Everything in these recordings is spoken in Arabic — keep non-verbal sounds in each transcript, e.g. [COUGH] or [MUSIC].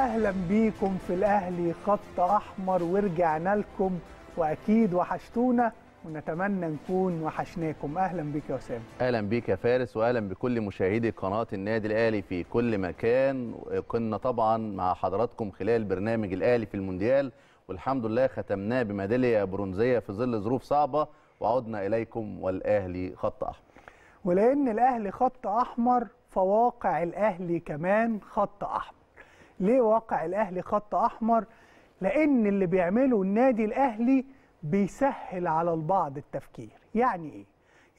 اهلا بيكم في الاهلي خط احمر ورجعنا لكم واكيد وحشتونا ونتمنى نكون وحشناكم اهلا بيك يا اسامه اهلا بيك يا فارس واهلا بكل مشاهدي قناه النادي الاهلي في كل مكان كنا طبعا مع حضراتكم خلال برنامج الاهلي في المونديال والحمد لله ختمناه بميداليه برونزيه في ظل ظروف صعبه وعدنا اليكم والاهلي خط احمر ولان الاهلي خط احمر فواقع الاهلي كمان خط احمر ليه واقع الاهلي خط احمر لان اللي بيعمله النادي الاهلي بيسهل على البعض التفكير يعني ايه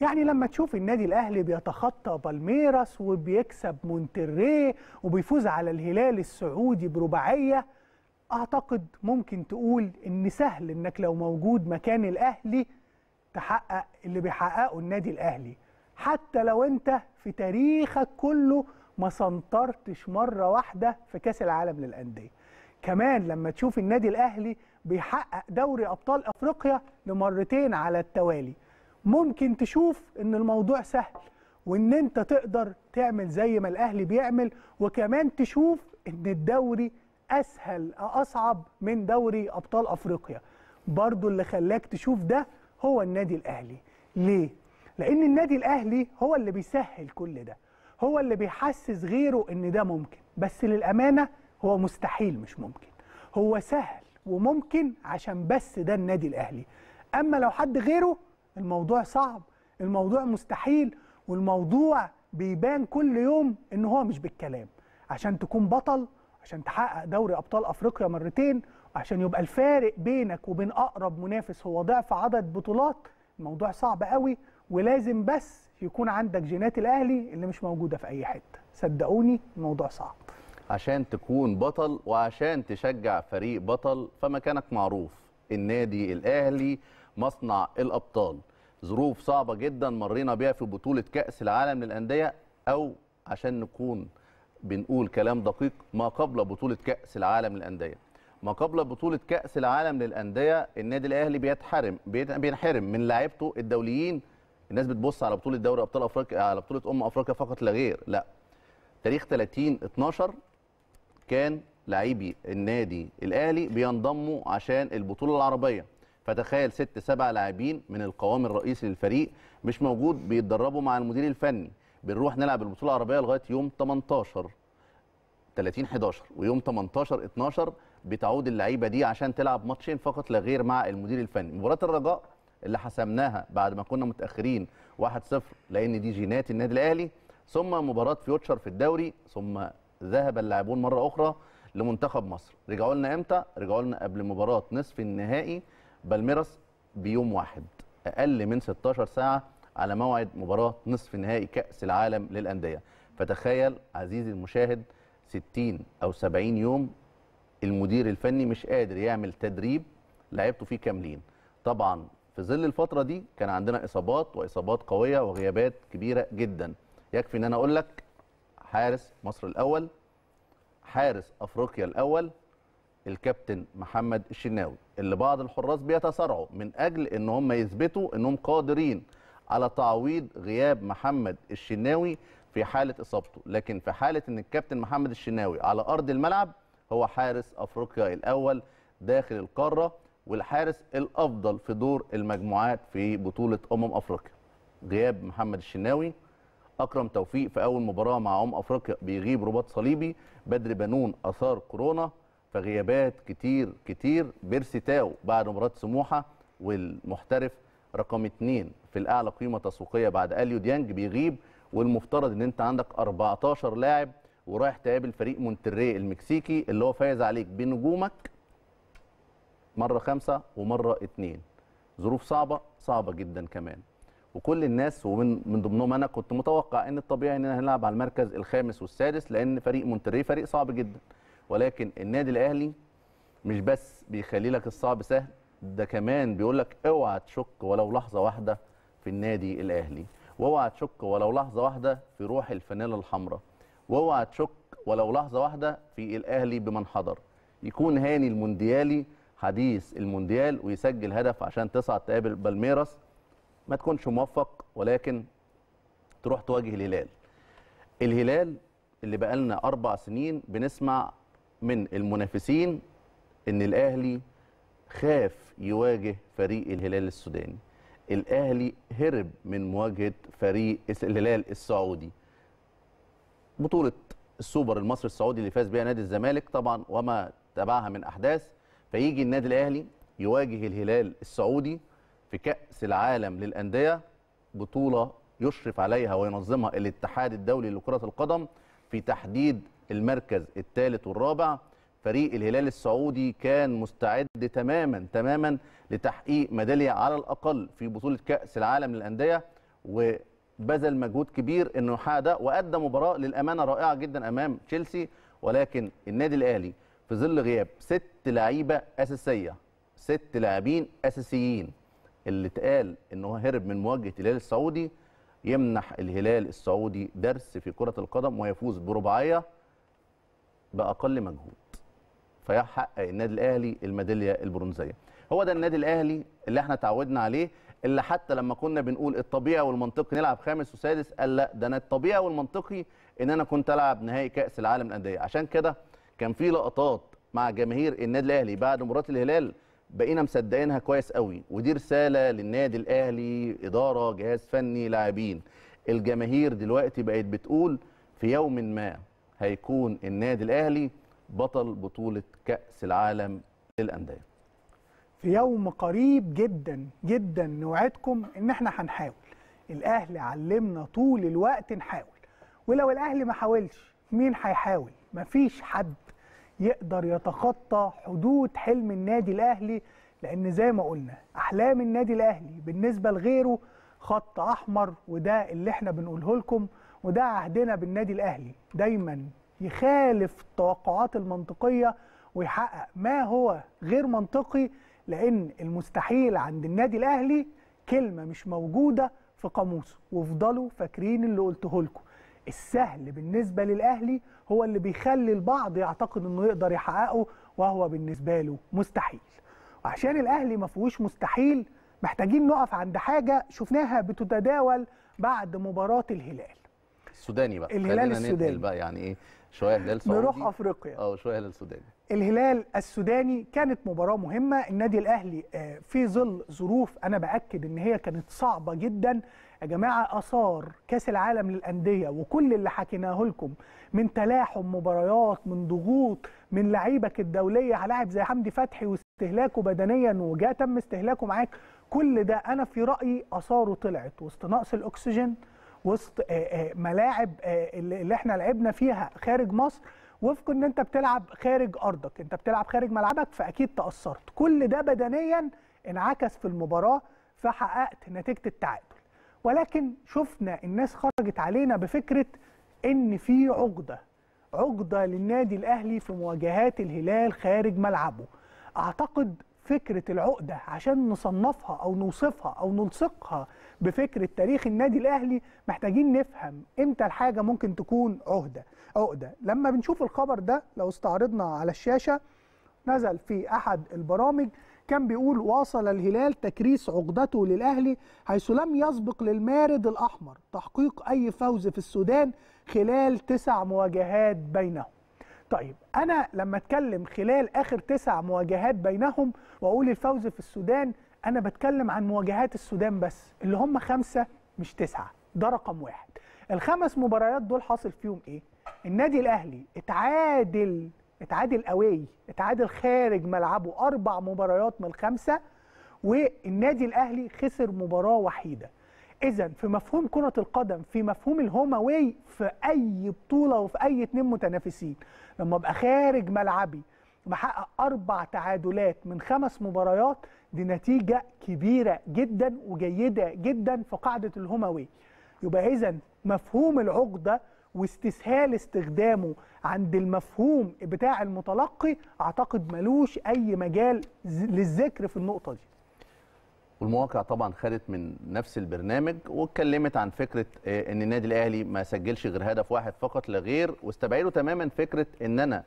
يعني لما تشوف النادي الاهلي بيتخطى بالميراس وبيكسب مونتريه وبيفوز على الهلال السعودي برباعيه اعتقد ممكن تقول ان سهل انك لو موجود مكان الاهلي تحقق اللي بيحققه النادي الاهلي حتى لو انت في تاريخك كله ما سنطرتش مره واحده في كاس العالم للانديه كمان لما تشوف النادي الاهلي بيحقق دوري ابطال افريقيا لمرتين على التوالي ممكن تشوف ان الموضوع سهل وان انت تقدر تعمل زي ما الاهلي بيعمل وكمان تشوف ان الدوري اسهل اصعب من دوري ابطال افريقيا برضو اللي خلاك تشوف ده هو النادي الاهلي ليه لان النادي الاهلي هو اللي بيسهل كل ده هو اللي بيحسس غيره ان ده ممكن بس للامانه هو مستحيل مش ممكن هو سهل وممكن عشان بس ده النادي الاهلي اما لو حد غيره الموضوع صعب الموضوع مستحيل والموضوع بيبان كل يوم ان هو مش بالكلام عشان تكون بطل عشان تحقق دوري ابطال افريقيا مرتين عشان يبقى الفارق بينك وبين اقرب منافس هو ضعف عدد بطولات الموضوع صعب قوي ولازم بس يكون عندك جينات الاهلي اللي مش موجوده في اي حته صدقوني الموضوع صعب عشان تكون بطل وعشان تشجع فريق بطل فمكانك معروف النادي الاهلي مصنع الابطال ظروف صعبه جدا مرينا بيها في بطوله كاس العالم للانديه او عشان نكون بنقول كلام دقيق ما قبل بطوله كاس العالم للانديه ما قبل بطوله كاس العالم للانديه النادي الاهلي بيتحرم بينحرم من لعيبته الدوليين الناس بتبص على بطوله دوري ابطال افريقيا على بطوله ام افريقيا فقط لا غير لا تاريخ 30 12 كان لاعبي النادي الاهلي بينضموا عشان البطوله العربيه فتخيل ست سبع لاعبين من القوام الرئيسي للفريق مش موجود بيتدربوا مع المدير الفني بنروح نلعب البطوله العربيه لغايه يوم 18 30 11 ويوم 18 12 بتعود اللعيبه دي عشان تلعب ماتشين فقط لا غير مع المدير الفني مباراه الرجاء اللي حسمناها بعد ما كنا متاخرين 1-0 لان دي جينات النادي الاهلي ثم مباراه فيوتشر في الدوري ثم ذهب اللاعبون مره اخرى لمنتخب مصر رجعوا لنا امتى رجعوا لنا قبل مباراه نصف النهائي بالميراس بيوم واحد اقل من 16 ساعه على موعد مباراه نصف نهائي كاس العالم للانديه فتخيل عزيزي المشاهد 60 او 70 يوم المدير الفني مش قادر يعمل تدريب لعبته فيه كاملين طبعا في ظل الفتره دي كان عندنا اصابات واصابات قويه وغيابات كبيره جدا يكفي ان انا اقول لك حارس مصر الاول حارس افريقيا الاول الكابتن محمد الشناوي اللي بعض الحراس بيتسارعوا من اجل ان هم يثبتوا انهم قادرين على تعويض غياب محمد الشناوي في حاله اصابته لكن في حاله ان الكابتن محمد الشناوي على ارض الملعب هو حارس افريقيا الاول داخل القاره والحارس الافضل في دور المجموعات في بطوله امم افريقيا غياب محمد الشناوي اكرم توفيق في اول مباراه مع امم افريقيا بيغيب رباط صليبي بدر بنون اثار كورونا فغيابات كتير كتير بيرسي تاو بعد مباراه سموحه والمحترف رقم اتنين في الاعلى قيمه تسويقيه بعد اليو ديانج بيغيب والمفترض ان انت عندك 14 لاعب ورايح تقابل فريق مونتريه المكسيكي اللي هو فايز عليك بنجومك مرة خمسة ومرة اتنين ظروف صعبة صعبة جدا كمان وكل الناس ومن من ضمنهم انا كنت متوقع ان الطبيعي اننا هنلعب على المركز الخامس والسادس لان فريق مونتري فريق صعب جدا ولكن النادي الاهلي مش بس بيخلي لك الصعب سهل ده كمان بيقول لك اوعى تشك ولو لحظه واحده في النادي الاهلي واوعى تشك ولو لحظه واحده في روح الفانيلا الحمراء واوعى تشك ولو لحظه واحده في الاهلي بمن حضر يكون هاني المونديالي حديث المونديال ويسجل هدف عشان تصعد تقابل بالميراس ما تكونش موفق ولكن تروح تواجه الهلال الهلال اللي بقالنا أربع سنين بنسمع من المنافسين إن الأهلي خاف يواجه فريق الهلال السوداني الأهلي هرب من مواجهة فريق الهلال السعودي بطولة السوبر المصري السعودي اللي فاز بيها نادي الزمالك طبعا وما تبعها من أحداث فيجي النادي الاهلي يواجه الهلال السعودي في كاس العالم للانديه بطوله يشرف عليها وينظمها الاتحاد الدولي لكره القدم في تحديد المركز الثالث والرابع فريق الهلال السعودي كان مستعد تماما تماما لتحقيق ميداليه على الاقل في بطوله كاس العالم للانديه وبذل مجهود كبير انه يحقق ده وادى مباراه للامانه رائعه جدا امام تشيلسي ولكن النادي الاهلي في ظل غياب ست لعيبه اساسيه ست لاعبين اساسيين اللي اتقال ان هو هرب من مواجهه الهلال السعودي يمنح الهلال السعودي درس في كره القدم ويفوز برباعيه باقل مجهود فيحقق النادي الاهلي الميداليه البرونزيه هو ده النادي الاهلي اللي احنا تعودنا عليه اللي حتى لما كنا بنقول الطبيعي والمنطقي نلعب خامس وسادس قال لا ده انا الطبيعي والمنطقي ان انا كنت العب نهائي كاس العالم للانديه عشان كده كان في لقطات مع جماهير النادي الاهلي بعد مباراه الهلال بقينا مصدقينها كويس قوي ودي رساله للنادي الاهلي اداره جهاز فني لاعبين الجماهير دلوقتي بقت بتقول في يوم ما هيكون النادي الاهلي بطل بطوله كاس العالم للانديه في يوم قريب جدا جدا نوعدكم ان احنا هنحاول الاهلي علمنا طول الوقت نحاول ولو الاهلي ما حاولش مين هيحاول مفيش حد يقدر يتخطى حدود حلم النادي الاهلي لان زي ما قلنا احلام النادي الاهلي بالنسبه لغيره خط احمر وده اللي احنا بنقوله لكم وده عهدنا بالنادي الاهلي دايما يخالف التوقعات المنطقيه ويحقق ما هو غير منطقي لان المستحيل عند النادي الاهلي كلمه مش موجوده في قاموسه وافضلوا فاكرين اللي قلته لكم السهل بالنسبة للأهلي هو اللي بيخلي البعض يعتقد أنه يقدر يحققه وهو بالنسبة له مستحيل وعشان الأهلي ما فيهوش مستحيل محتاجين نقف عند حاجة شفناها بتتداول بعد مباراة الهلال السوداني بقى الهلال السوداني بقى يعني ايه شويه هلال سعودي نروح افريقيا اه شويه هلال سوداني الهلال السوداني كانت مباراه مهمه النادي الاهلي آه، في ظل ظروف انا باكد ان هي كانت صعبه جدا يا جماعه اثار كاس العالم للانديه وكل اللي حكيناه لكم من تلاحم مباريات من ضغوط من لعيبك الدوليه على لاعب زي حمدي فتحي واستهلاكه بدنيا وجاء تم استهلاكه معاك كل ده انا في رايي اثاره طلعت وسط نقص الاكسجين وسط آه، آه، ملاعب آه، اللي احنا لعبنا فيها خارج مصر وفق ان انت بتلعب خارج ارضك انت بتلعب خارج ملعبك فاكيد تاثرت كل ده بدنيا انعكس في المباراه فحققت نتيجه التعادل ولكن شفنا الناس خرجت علينا بفكره ان في عقده عقده للنادي الاهلي في مواجهات الهلال خارج ملعبه اعتقد فكره العقده عشان نصنفها او نوصفها او نلصقها بفكره تاريخ النادي الاهلي محتاجين نفهم امتى الحاجه ممكن تكون عهده عقده لما بنشوف الخبر ده لو استعرضنا على الشاشه نزل في احد البرامج كان بيقول واصل الهلال تكريس عقدته للأهلي حيث لم يسبق للمارد الأحمر تحقيق أي فوز في السودان خلال تسع مواجهات بينهم طيب أنا لما أتكلم خلال آخر تسع مواجهات بينهم وأقول الفوز في السودان أنا بتكلم عن مواجهات السودان بس اللي هم خمسة مش تسعة ده رقم واحد الخمس مباريات دول حاصل فيهم إيه؟ النادي الأهلي اتعادل اتعادل اواي اتعادل خارج ملعبه اربع مباريات من الخمسه والنادي الاهلي خسر مباراه وحيده اذا في مفهوم كره القدم في مفهوم الهوم اواي في اي بطوله وفي اي اتنين متنافسين لما ابقى خارج ملعبي محقق اربع تعادلات من خمس مباريات دي نتيجه كبيره جدا وجيده جدا في قاعده الهوم اواي يبقى اذا مفهوم العقده واستسهال استخدامه عند المفهوم بتاع المتلقي اعتقد ملوش اي مجال للذكر في النقطه دي والمواقع طبعا خدت من نفس البرنامج واتكلمت عن فكره آه، ان النادي الاهلي ما سجلش غير هدف واحد فقط لا غير واستبعدوا تماما فكره ان انا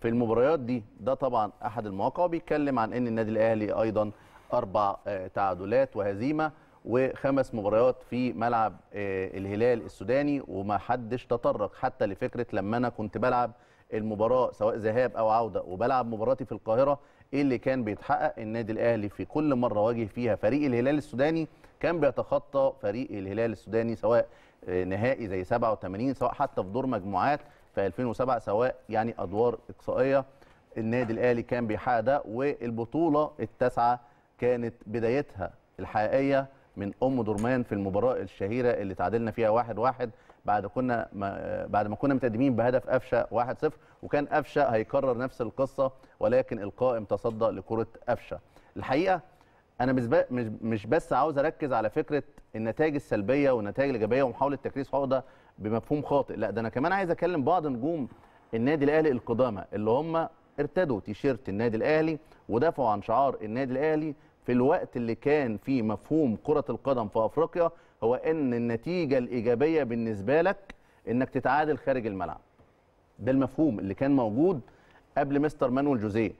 في المباريات دي ده طبعا احد المواقع وبيتكلم عن ان النادي الاهلي ايضا اربع آه، تعادلات وهزيمه وخمس مباريات في ملعب آه، الهلال السوداني وما حدش تطرق حتى لفكره لما انا كنت بلعب المباراه سواء ذهاب او عوده وبلعب مباراتي في القاهره ايه اللي كان بيتحقق النادي الاهلي في كل مره واجه فيها فريق الهلال السوداني كان بيتخطى فريق الهلال السوداني سواء آه، نهائي زي 87 سواء حتى في دور مجموعات في 2007 سواء يعني ادوار اقصائيه النادي الاهلي كان بيحقق ده والبطوله التاسعه كانت بدايتها الحقيقيه من ام درمان في المباراه الشهيره اللي تعادلنا فيها 1-1 واحد واحد بعد كنا ما بعد ما كنا متقدمين بهدف قفشه 1-0 وكان قفشه هيكرر نفس القصه ولكن القائم تصدى لكره قفشه الحقيقه انا مش مش بس عاوز اركز على فكره النتائج السلبيه والنتائج الايجابيه ومحاوله تكريس عقده بمفهوم خاطئ لا ده انا كمان عايز اكلم بعض نجوم النادي الاهلي القدامى اللي هم ارتدوا تيشيرت النادي الاهلي ودافعوا عن شعار النادي الاهلي في الوقت اللي كان فيه مفهوم كرة القدم في أفريقيا هو أن النتيجة الإيجابية بالنسبة لك أنك تتعادل خارج الملعب ده المفهوم اللي كان موجود قبل مستر مانويل جوزيه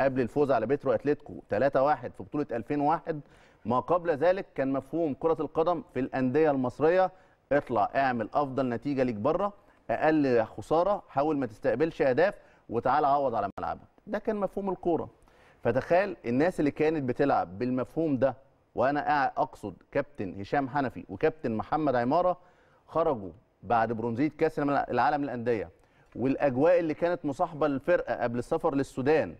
قبل الفوز على بيترو اتلتيكو 3-1 في بطولة 2001 ما قبل ذلك كان مفهوم كرة القدم في الأندية المصرية اطلع اعمل أفضل نتيجة ليك بره أقل خسارة حاول ما تستقبلش أهداف وتعال عوض على ملعبك ده كان مفهوم الكوره فتخيل الناس اللي كانت بتلعب بالمفهوم ده وانا اقصد كابتن هشام حنفي وكابتن محمد عماره خرجوا بعد برونزيه كاس العالم للانديه والاجواء اللي كانت مصاحبه للفرقه قبل السفر للسودان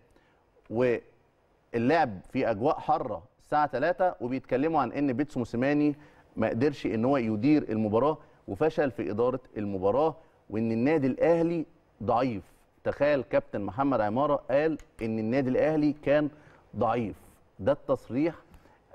واللعب في اجواء حاره الساعه 3 وبيتكلموا عن ان بيتسو موسيماني ما قدرش ان هو يدير المباراه وفشل في اداره المباراه وان النادي الاهلي ضعيف تخيل كابتن محمد عماره قال ان النادي الاهلي كان ضعيف ده التصريح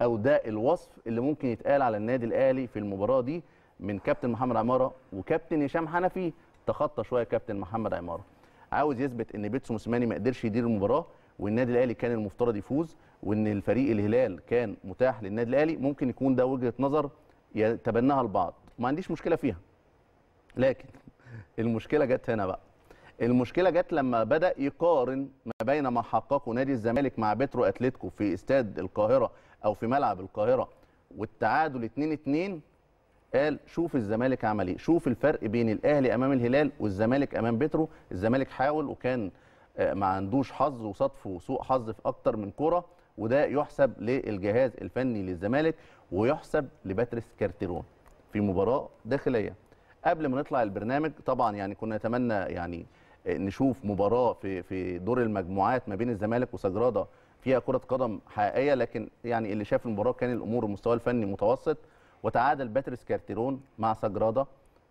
او ده الوصف اللي ممكن يتقال على النادي الاهلي في المباراه دي من كابتن محمد عماره وكابتن هشام حنفي تخطى شويه كابتن محمد عماره عاوز يثبت ان بيتسو موسيماني ما قدرش يدير المباراه والنادي الاهلي كان المفترض يفوز وان الفريق الهلال كان متاح للنادي الاهلي ممكن يكون ده وجهه نظر يتبناها البعض ما عنديش مشكله فيها لكن المشكله جت هنا بقى المشكله جت لما بدا يقارن ما بين ما حققه نادي الزمالك مع بترو اتلتيكو في استاد القاهره او في ملعب القاهره والتعادل 2 2 قال شوف الزمالك عمل ايه شوف الفرق بين الاهلي امام الهلال والزمالك امام بترو الزمالك حاول وكان آه، ما عندوش حظ وصدفه سوء حظ في اكتر من كره وده يحسب للجهاز الفني للزمالك ويحسب لباتريس كارتيرون في مباراه داخليه قبل ما نطلع البرنامج طبعا يعني كنا نتمنى يعني نشوف مباراه في في دور المجموعات ما بين الزمالك وسجراده فيها كره قدم حقيقيه لكن يعني اللي شاف المباراه كان الامور المستوى الفني متوسط وتعادل باتريس كارتيرون مع سجراده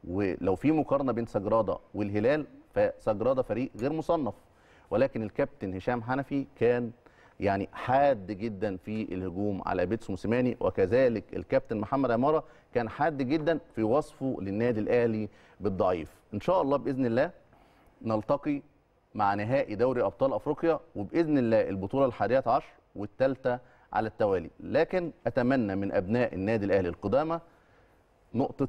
ولو في مقارنه بين سجراده والهلال فسجراده فريق غير مصنف ولكن الكابتن هشام حنفي كان يعني حاد جدا في الهجوم على بيتسو موسيماني وكذلك الكابتن محمد عماره كان حاد جدا في وصفه للنادي الاهلي بالضعيف ان شاء الله باذن الله نلتقي مع نهائي دوري ابطال افريقيا وباذن الله البطوله الحادية عشر والثالثه على التوالي لكن اتمنى من ابناء النادي الاهلي القدامى نقطه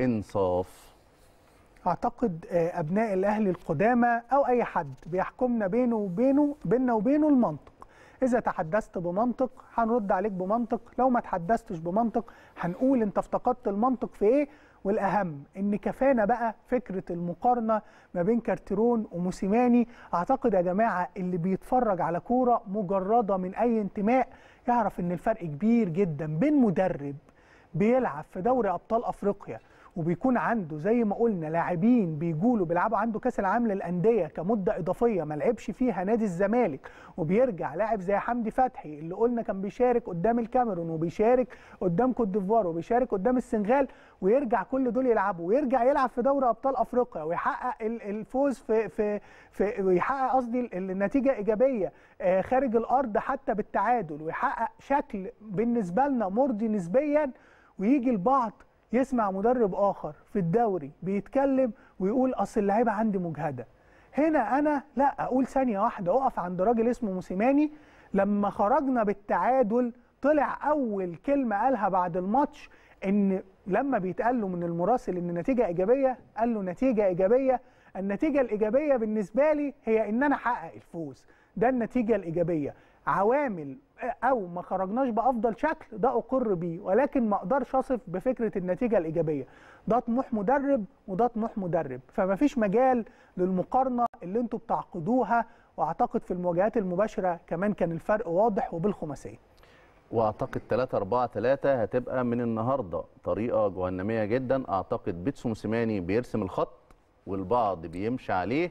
انصاف اعتقد آه، ابناء الاهلي القدامى او اي حد بيحكمنا بينه وبينه بيننا وبينه المنطق اذا تحدثت بمنطق هنرد عليك بمنطق لو ما تحدثتش بمنطق هنقول انت افتقدت المنطق في ايه والاهم ان كفانا بقى فكره المقارنه ما بين كارتيرون وموسيماني اعتقد يا جماعه اللي بيتفرج على كوره مجرده من اي انتماء يعرف ان الفرق كبير جدا بين مدرب بيلعب في دوري ابطال افريقيا وبيكون عنده زي ما قلنا لاعبين بيجوا له بيلعبوا عنده كاس العالم للانديه كمده اضافيه ما لعبش فيها نادي الزمالك وبيرجع لاعب زي حمدي فتحي اللي قلنا كان بيشارك قدام الكاميرون وبيشارك قدام كوت ديفوار وبيشارك قدام السنغال ويرجع كل دول يلعبوا ويرجع يلعب في دوري ابطال افريقيا ويحقق الفوز في في في ويحقق قصدي النتيجه ايجابيه آه، خارج الارض حتى بالتعادل ويحقق شكل بالنسبه لنا مرضي نسبيا ويجي البعض يسمع مدرب اخر في الدوري بيتكلم ويقول اصل اللعيبه عندي مجهده هنا انا لا اقول ثانيه واحده اقف عند راجل اسمه موسيماني لما خرجنا بالتعادل طلع اول كلمه قالها بعد الماتش ان لما بيتقال له من المراسل ان نتيجه ايجابيه قال له نتيجه ايجابيه النتيجه الايجابيه بالنسبه لي هي ان انا احقق الفوز ده النتيجه الايجابيه عوامل او ما خرجناش بافضل شكل ده اقر بيه ولكن ما اقدرش اصف بفكره النتيجه الايجابيه ده طموح مدرب وده طموح مدرب فما فيش مجال للمقارنه اللي انتوا بتعقدوها واعتقد في المواجهات المباشره كمان كان الفرق واضح وبالخماسيه واعتقد 3 4 3 هتبقى من النهارده طريقه جهنميه جدا اعتقد بيتسو موسيماني بيرسم الخط والبعض بيمشي عليه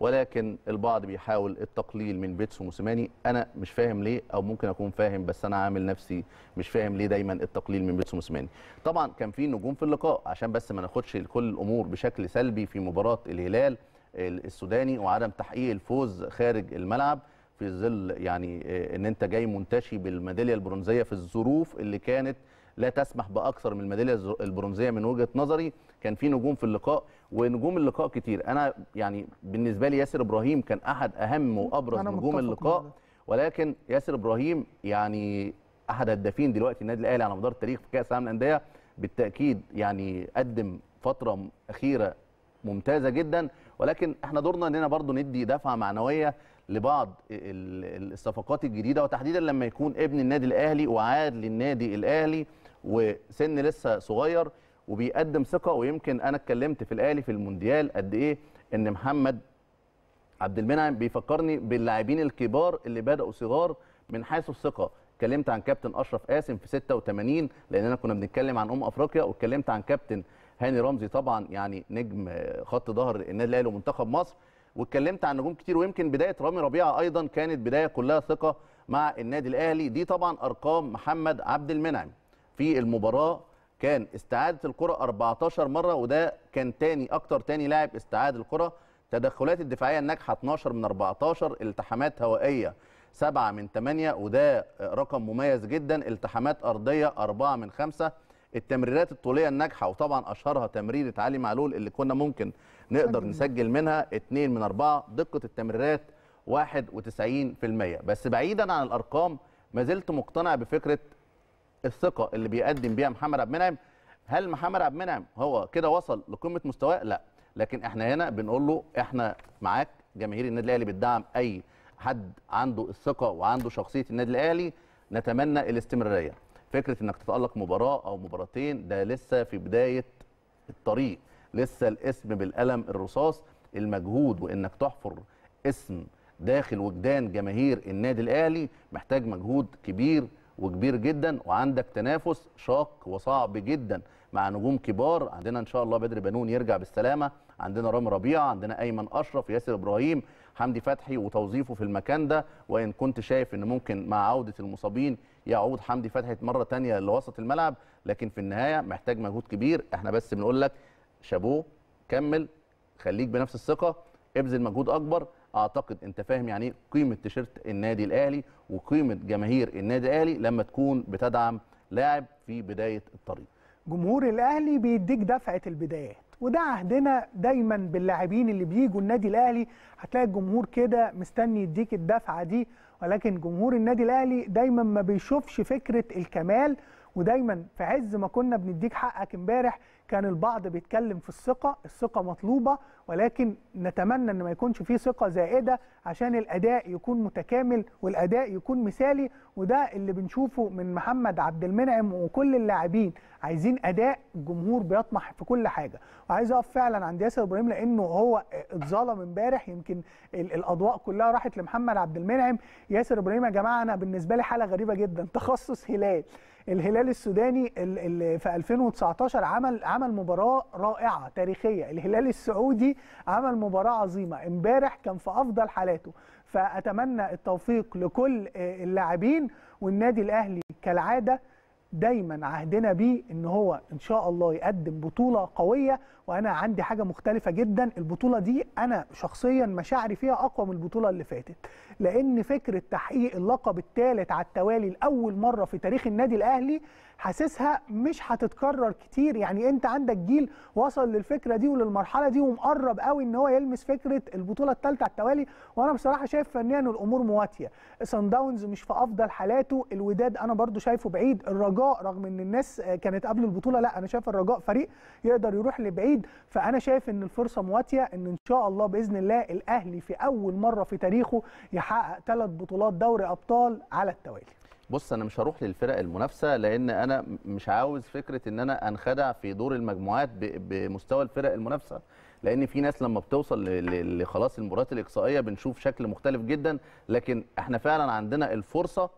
ولكن البعض بيحاول التقليل من بيتس وموسيماني انا مش فاهم ليه او ممكن اكون فاهم بس انا عامل نفسي مش فاهم ليه دايما التقليل من بيتس وموسيماني طبعا كان في نجوم في اللقاء عشان بس ما ناخدش كل الامور بشكل سلبي في مباراه الهلال السوداني وعدم تحقيق الفوز خارج الملعب في ظل يعني آه، ان انت جاي منتشي بالميداليه البرونزيه في الظروف اللي كانت لا تسمح باكثر من الميداليه البرونزيه من وجهه نظري كان في نجوم في اللقاء ونجوم اللقاء كتير انا يعني بالنسبه لي ياسر ابراهيم كان احد اهم وابرز نجوم اللقاء ولكن ياسر ابراهيم يعني احد هدافين دلوقتي النادي الاهلي على مدار التاريخ في كاس العالم للانديه بالتاكيد يعني قدم فتره اخيره ممتازه جدا ولكن احنا دورنا اننا برضو ندي دفعه معنويه لبعض الصفقات الجديده وتحديدا لما يكون ابن النادي الاهلي وعاد للنادي الاهلي وسن لسه صغير وبيقدم ثقه ويمكن انا اتكلمت في الاهلي في المونديال قد ايه ان محمد عبد المنعم بيفكرني باللاعبين الكبار اللي بداوا صغار من حيث الثقه اتكلمت عن كابتن اشرف قاسم في 86 لاننا كنا بنتكلم عن ام افريقيا واتكلمت عن كابتن هاني رمزي طبعا يعني نجم خط ظهر النادي الاهلي ومنتخب مصر واتكلمت عن نجوم كتير ويمكن بدايه رامي ربيعه ايضا كانت بدايه كلها ثقه مع النادي الاهلي دي طبعا ارقام محمد عبد المنعم في المباراه كان استعاده الكره 14 مره وده كان تاني اكتر تاني لاعب استعاد الكره تدخلات الدفاعيه الناجحه 12 من 14 التحامات هوائيه 7 من 8 وده رقم مميز جدا التحامات ارضيه 4 من 5 التمريرات الطوليه الناجحه وطبعا اشهرها تمريره علي معلول اللي كنا ممكن نقدر نسجل منها 2 من 4 دقه التمريرات 91% بس بعيدا عن الارقام ما زلت مقتنع بفكره الثقه اللي بيقدم بيها محمد عبد المنعم هل محمد عبد المنعم هو كده وصل لقمه مستواه؟ لا لكن احنا هنا بنقول له احنا معاك جماهير النادي الاهلي بتدعم اي حد عنده الثقه وعنده شخصيه النادي الاهلي نتمنى الاستمراريه فكره انك تتالق مباراه او مباراتين ده لسه في بدايه الطريق لسه الاسم بالقلم الرصاص المجهود وانك تحفر اسم داخل وجدان جماهير النادي الاهلي محتاج مجهود كبير وكبير جدا وعندك تنافس شاق وصعب جدا مع نجوم كبار عندنا ان شاء الله بدر بنون يرجع بالسلامه عندنا رامي ربيعه عندنا ايمن اشرف ياسر ابراهيم حمدي فتحي وتوظيفه في المكان ده وان كنت شايف ان ممكن مع عوده المصابين يعود حمدي فتحي مره ثانيه لوسط الملعب لكن في النهايه محتاج مجهود كبير احنا بس بنقول لك شابوه كمل خليك بنفس الثقه ابذل مجهود اكبر اعتقد انت فاهم يعني ايه قيمه تيشيرت النادي الاهلي وقيمه جماهير النادي الاهلي لما تكون بتدعم لاعب في بدايه الطريق جمهور الاهلي بيديك دفعه البدايات وده عهدنا دايما باللاعبين اللي بيجوا النادي الاهلي هتلاقي الجمهور كده مستني يديك الدفعه دي ولكن جمهور النادي الاهلي دايما ما بيشوفش فكره الكمال ودايما في عز ما كنا بنديك حقك امبارح كان البعض بيتكلم في الثقه الثقه مطلوبه ولكن نتمنى ان ما يكونش فيه ثقه زائده عشان الاداء يكون متكامل والاداء يكون مثالي وده اللي بنشوفه من محمد عبد المنعم وكل اللاعبين عايزين اداء الجمهور بيطمح في كل حاجه وعايز اقف فعلا عند ياسر ابراهيم لانه هو اتظلم امبارح يمكن الاضواء كلها راحت لمحمد عبد المنعم ياسر ابراهيم يا جماعه انا بالنسبه لي حاله غريبه جدا تخصص هلال الهلال السوداني اللي في 2019 عمل عمل مباراه رائعه تاريخيه الهلال السعودي عمل مباراه عظيمه امبارح كان في افضل حالاته فاتمنى التوفيق لكل آه، اللاعبين والنادي الاهلي كالعاده دايما عهدنا بيه ان هو ان شاء الله يقدم بطوله قويه وانا عندي حاجه مختلفه جدا البطوله دي انا شخصيا مشاعري فيها اقوى من البطوله اللي فاتت لان فكره تحقيق اللقب الثالث على التوالي لاول مره في تاريخ النادي الاهلي حاسسها مش هتتكرر كتير يعني انت عندك جيل وصل للفكره دي وللمرحله دي ومقرب قوي ان هو يلمس فكره البطوله الثالثه على التوالي وانا بصراحه شايف فنيا ان الامور مواتيه سان داونز مش في افضل حالاته الوداد انا برضو شايفه بعيد الرجاء رغم ان الناس كانت قبل البطوله لا انا شايف الرجاء فريق يقدر يروح لبعيد فانا شايف ان الفرصه مواتيه ان ان شاء الله باذن الله الاهلي في اول مره في تاريخه يحقق ثلاث بطولات دوري ابطال على التوالي بص انا مش هروح للفرق المنافسه لان انا مش عاوز فكره ان انا انخدع في دور المجموعات بمستوى الفرق المنافسه لان في ناس لما بتوصل لخلاص المباريات الاقصائيه بنشوف شكل مختلف جدا لكن احنا فعلا عندنا الفرصه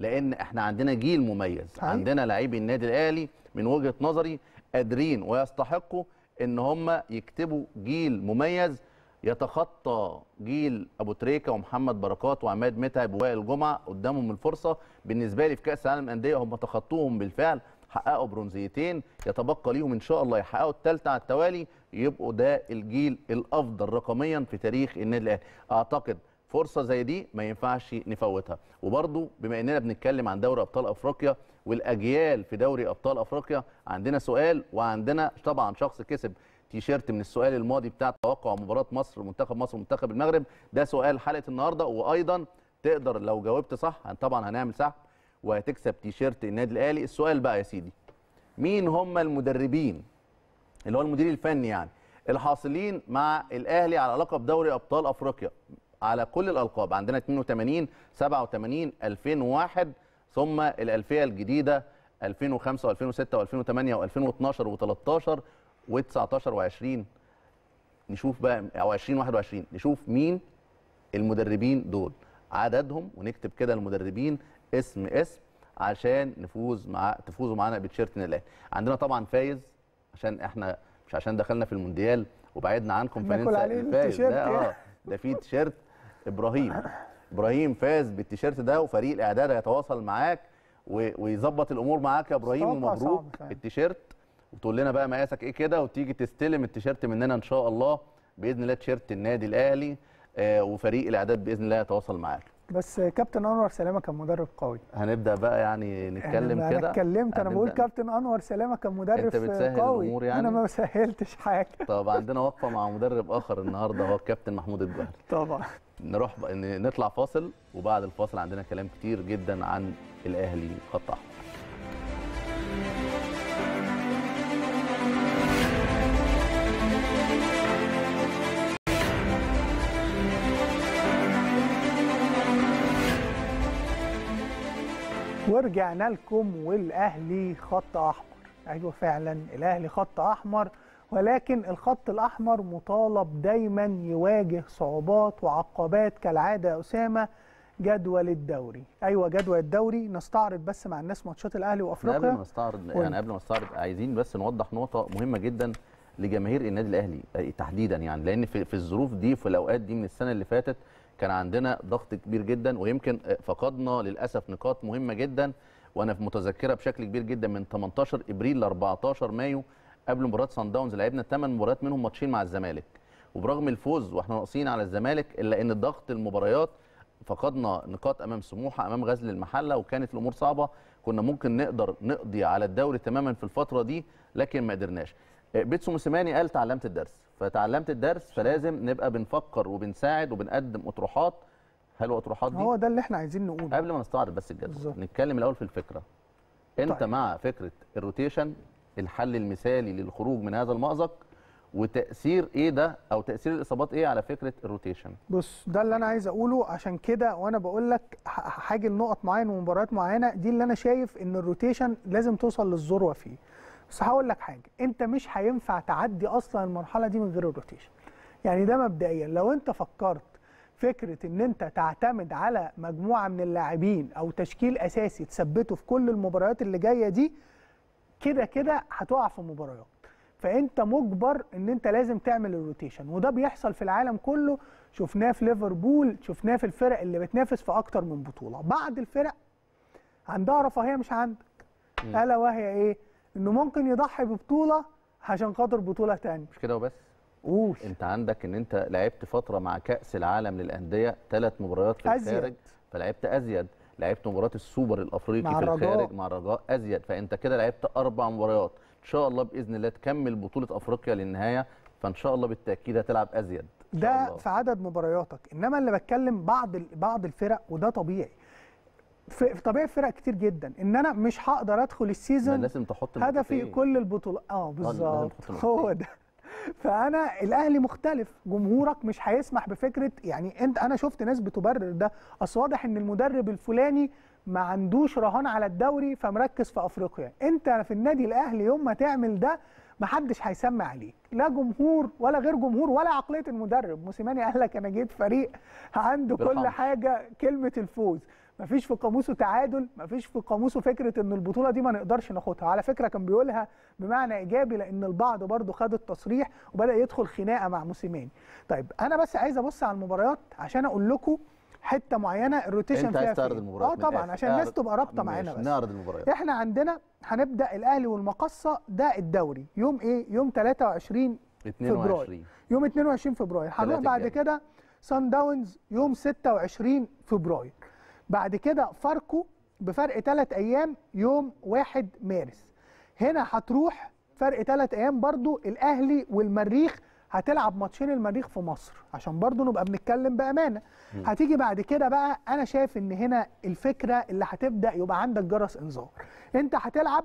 لان احنا عندنا جيل مميز حقيقي. عندنا لاعبي النادي الاهلي من وجهه نظري قادرين ويستحقوا ان هم يكتبوا جيل مميز يتخطى جيل ابو تريكه ومحمد بركات وعماد متعب ووائل جمعه قدامهم الفرصه بالنسبه لي في كاس العالم الانديه هم تخطوهم بالفعل حققوا برونزيتين يتبقى ليهم ان شاء الله يحققوا الثالثه على التوالي يبقوا ده الجيل الافضل رقميا في تاريخ النادي الاهلي اعتقد فرصه زي دي ما ينفعش نفوتها وبرضه بما اننا بنتكلم عن دوري ابطال افريقيا والاجيال في دوري ابطال افريقيا عندنا سؤال وعندنا طبعا شخص كسب تيشيرت من السؤال الماضي بتاع توقع مباراه مصر منتخب مصر ومنتخب المغرب ده سؤال حلقه النهارده وايضا تقدر لو جاوبت صح طبعا هنعمل سحب وهتكسب تيشيرت النادي الاهلي السؤال بقى يا سيدي مين هم المدربين اللي هو المدير الفني يعني الحاصلين مع الاهلي على لقب دوري ابطال افريقيا على كل الالقاب عندنا 82 87 2001 ثم الالفيه الجديده 2005 و2006 و2008 و2012 و13 و19 و20 نشوف بقى او 2021 نشوف مين المدربين دول عددهم ونكتب كده المدربين اسم اسم عشان نفوز مع تفوزوا معانا بتيشيرت الاهلي عندنا طبعا فايز عشان احنا مش عشان دخلنا في المونديال وبعدنا عنكم فننسى الفايز ده اه يعني. ده في تيشيرت ابراهيم ابراهيم فاز بالتيشيرت ده وفريق الاعداد هيتواصل معاك ويظبط الامور معاك يا ابراهيم ومبروك التيشيرت وتقول لنا بقى مقاسك ايه كده وتيجي تستلم التيشيرت مننا ان شاء الله باذن الله تيشيرت النادي الاهلي آه، وفريق الاعداد باذن الله يتواصل معاك بس كابتن انور سلامه كان مدرب قوي هنبدا بقى يعني نتكلم كده انا اتكلمت انا بقول كابتن انور سلامه كان مدرب انت بتسهل قوي الامور يعني انا ما سهلتش حاجه طب عندنا وقفه مع مدرب اخر النهارده هو الكابتن محمود الجهري طبعا نروح بقى نطلع فاصل وبعد الفاصل عندنا كلام كتير جدا عن الاهلي خط احمر ورجعنا لكم والاهلي خط احمر ايوه فعلا الاهلي خط احمر ولكن الخط الاحمر مطالب دايما يواجه صعوبات وعقبات كالعاده يا اسامه جدول الدوري ايوه جدول الدوري نستعرض بس مع الناس ماتشات الاهلي وافريقيا قبل ما نستعرض يعني قبل ما نستعرض عايزين بس نوضح نقطه مهمه جدا لجماهير النادي الاهلي آه، تحديدا يعني لان في, الظروف دي في الاوقات دي من السنه اللي فاتت كان عندنا ضغط كبير جدا ويمكن فقدنا للاسف نقاط مهمه جدا وانا متذكره بشكل كبير جدا من 18 ابريل ل 14 مايو قبل مباراه سان داونز لعبنا 8 مباريات منهم ماتشين مع الزمالك وبرغم الفوز واحنا ناقصين على الزمالك الا ان ضغط المباريات فقدنا نقاط امام سموحه امام غزل المحله وكانت الامور صعبه كنا ممكن نقدر نقضي على الدوري تماما في الفتره دي لكن ما قدرناش بيتسو موسيماني قال تعلمت الدرس فتعلمت الدرس فلازم نبقى بنفكر وبنساعد وبنقدم اطروحات هل اطروحات دي هو ده اللي احنا عايزين نقوله قبل ما نستعرض بس الجدول نتكلم الاول في الفكره انت طيب. مع فكره الروتيشن الحل المثالي للخروج من هذا المازق وتاثير ايه ده او تاثير الاصابات ايه على فكره الروتيشن بص ده اللي انا عايز اقوله عشان كده وانا بقول لك هاجي لنقط معينه ومباريات معينه دي اللي انا شايف ان الروتيشن لازم توصل للذروه فيه بس هقول لك حاجه انت مش هينفع تعدي اصلا المرحله دي من غير الروتيشن يعني ده مبدئيا لو انت فكرت فكره ان انت تعتمد على مجموعه من اللاعبين او تشكيل اساسي تثبته في كل المباريات اللي جايه دي كده كده هتقع في مباريات فانت مجبر ان انت لازم تعمل الروتيشن وده بيحصل في العالم كله شفناه في ليفربول شفناه في الفرق اللي بتنافس في اكتر من بطوله بعض الفرق عندها رفاهيه مش عندك الا وهي ايه انه ممكن يضحي ببطوله عشان خاطر بطوله تانية مش كده وبس قول انت عندك ان انت لعبت فتره مع كاس العالم للانديه ثلاث مباريات في أزيد. الخارج فلعبت ازيد لعبت مباراه السوبر الافريقي في الرجاء. الخارج مع الرجاء ازيد فانت كده لعبت اربع مباريات ان شاء الله باذن الله تكمل بطوله افريقيا للنهايه فان شاء الله بالتاكيد هتلعب ازيد ده في عدد مبارياتك انما اللي بتكلم بعض بعض الفرق وده طبيعي في طبيعه فرق كتير جدا ان انا مش هقدر ادخل السيزون لازم تحط هدفي كل البطولات آه،, اه بالظبط هو ده [LAUGHS] فانا الاهلي مختلف جمهورك مش هيسمح بفكره يعني انت انا شفت ناس بتبرر ده اصل واضح ان المدرب الفلاني ما عندوش رهان على الدوري فمركز في افريقيا انت في النادي الاهلي يوم ما تعمل ده محدش هيسمع عليك لا جمهور ولا غير جمهور ولا عقليه المدرب موسيماني قال لك انا جيت فريق عنده كل حاجه كلمه الفوز مفيش في قاموسه تعادل مفيش في قاموسه فكره ان البطوله دي ما نقدرش ناخدها على فكره كان بيقولها بمعنى ايجابي لان البعض برضه خد التصريح وبدا يدخل خناقه مع موسيماني طيب انا بس عايز ابص على المباريات عشان اقول لكم حته معينه الروتيشن فيها عايز تعرض المباريات اه طبعا عشان الناس تبقى رابطه معانا بس نعرض المباريات احنا عندنا هنبدا الاهلي والمقصه ده الدوري يوم ايه يوم 23 22 فبراير يوم 22 فبراير هنروح بعد كده سان داونز يوم 26 فبراير بعد كده فاركو بفرق ثلاث ايام يوم 1 مارس هنا هتروح فرق ثلاث ايام برضو الاهلي والمريخ هتلعب ماتشين المريخ في مصر عشان برضو نبقى بنتكلم بامانه هتيجي بعد كده بقى انا شايف ان هنا الفكره اللي هتبدا يبقى عندك جرس انذار انت هتلعب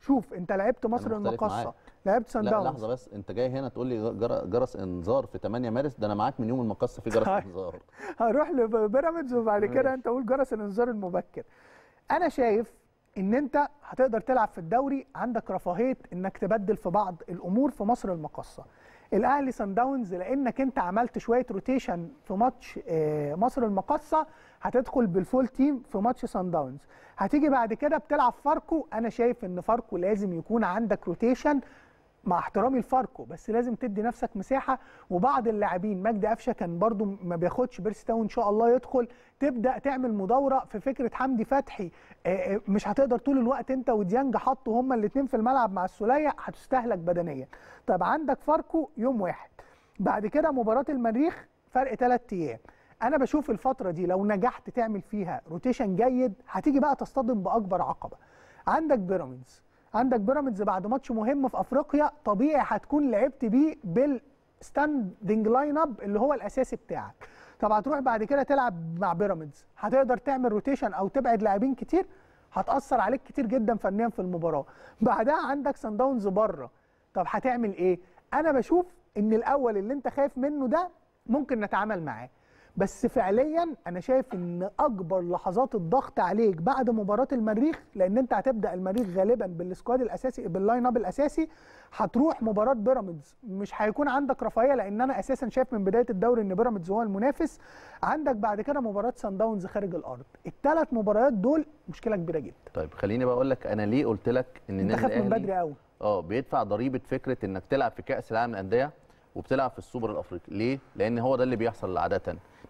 شوف انت لعبت مصر المقصه لعبت سان داونز لحظه بس انت جاي هنا تقول لي جرس انذار في 8 مارس ده انا معاك من يوم المقص في جرس طيب. انذار [LAUGHS] هروح لبيراميدز وبعد كده انت قول جرس الانذار المبكر انا شايف ان انت هتقدر تلعب في الدوري عندك رفاهيه انك تبدل في بعض الامور في مصر المقصه الاهلي سان داونز لانك انت عملت شويه روتيشن في ماتش آه، مصر المقصه هتدخل بالفول تيم في ماتش سان داونز هتيجي بعد كده بتلعب فاركو انا شايف ان فاركو لازم يكون عندك روتيشن مع احترامي لفاركو بس لازم تدي نفسك مساحه وبعض اللاعبين مجدي قفشه كان برده ما بياخدش بيرسي تاون ان شاء الله يدخل تبدا تعمل مداوره في فكره حمدي فتحي آه، آه، مش هتقدر طول الوقت انت وديانج حطوا هما الاثنين في الملعب مع السوليه هتستهلك بدنيا طب عندك فاركو يوم واحد بعد كده مباراه المريخ فرق ثلاث ايام انا بشوف الفتره دي لو نجحت تعمل فيها روتيشن جيد هتيجي بقى تصطدم باكبر عقبه عندك بيراميدز عندك بيراميدز بعد ماتش مهم في افريقيا طبيعي هتكون لعبت بيه بالستاندنج لاين اب اللي هو الاساسي بتاعك طب هتروح بعد كده تلعب مع بيراميدز هتقدر تعمل روتيشن او تبعد لاعبين كتير هتاثر عليك كتير جدا فنيا في المباراه بعدها عندك سان داونز بره طب هتعمل ايه انا بشوف ان الاول اللي انت خايف منه ده ممكن نتعامل معاه بس فعليا انا شايف ان اكبر لحظات الضغط عليك بعد مباراه المريخ لان انت هتبدا المريخ غالبا بالسكواد الاساسي باللاين اب الاساسي هتروح مباراه بيراميدز مش هيكون عندك رفاهيه لان انا اساسا شايف من بدايه الدوري ان بيراميدز هو المنافس عندك بعد كده مباراه سان داونز خارج الارض الثلاث مباريات دول مشكله كبيره جدا طيب خليني بقول لك انا ليه قلت لك ان النادي الاهلي من بدري قوي اه بيدفع ضريبه فكره انك تلعب في كاس العالم للانديه وبتلعب في السوبر الافريقي ليه لان هو ده اللي بيحصل عاده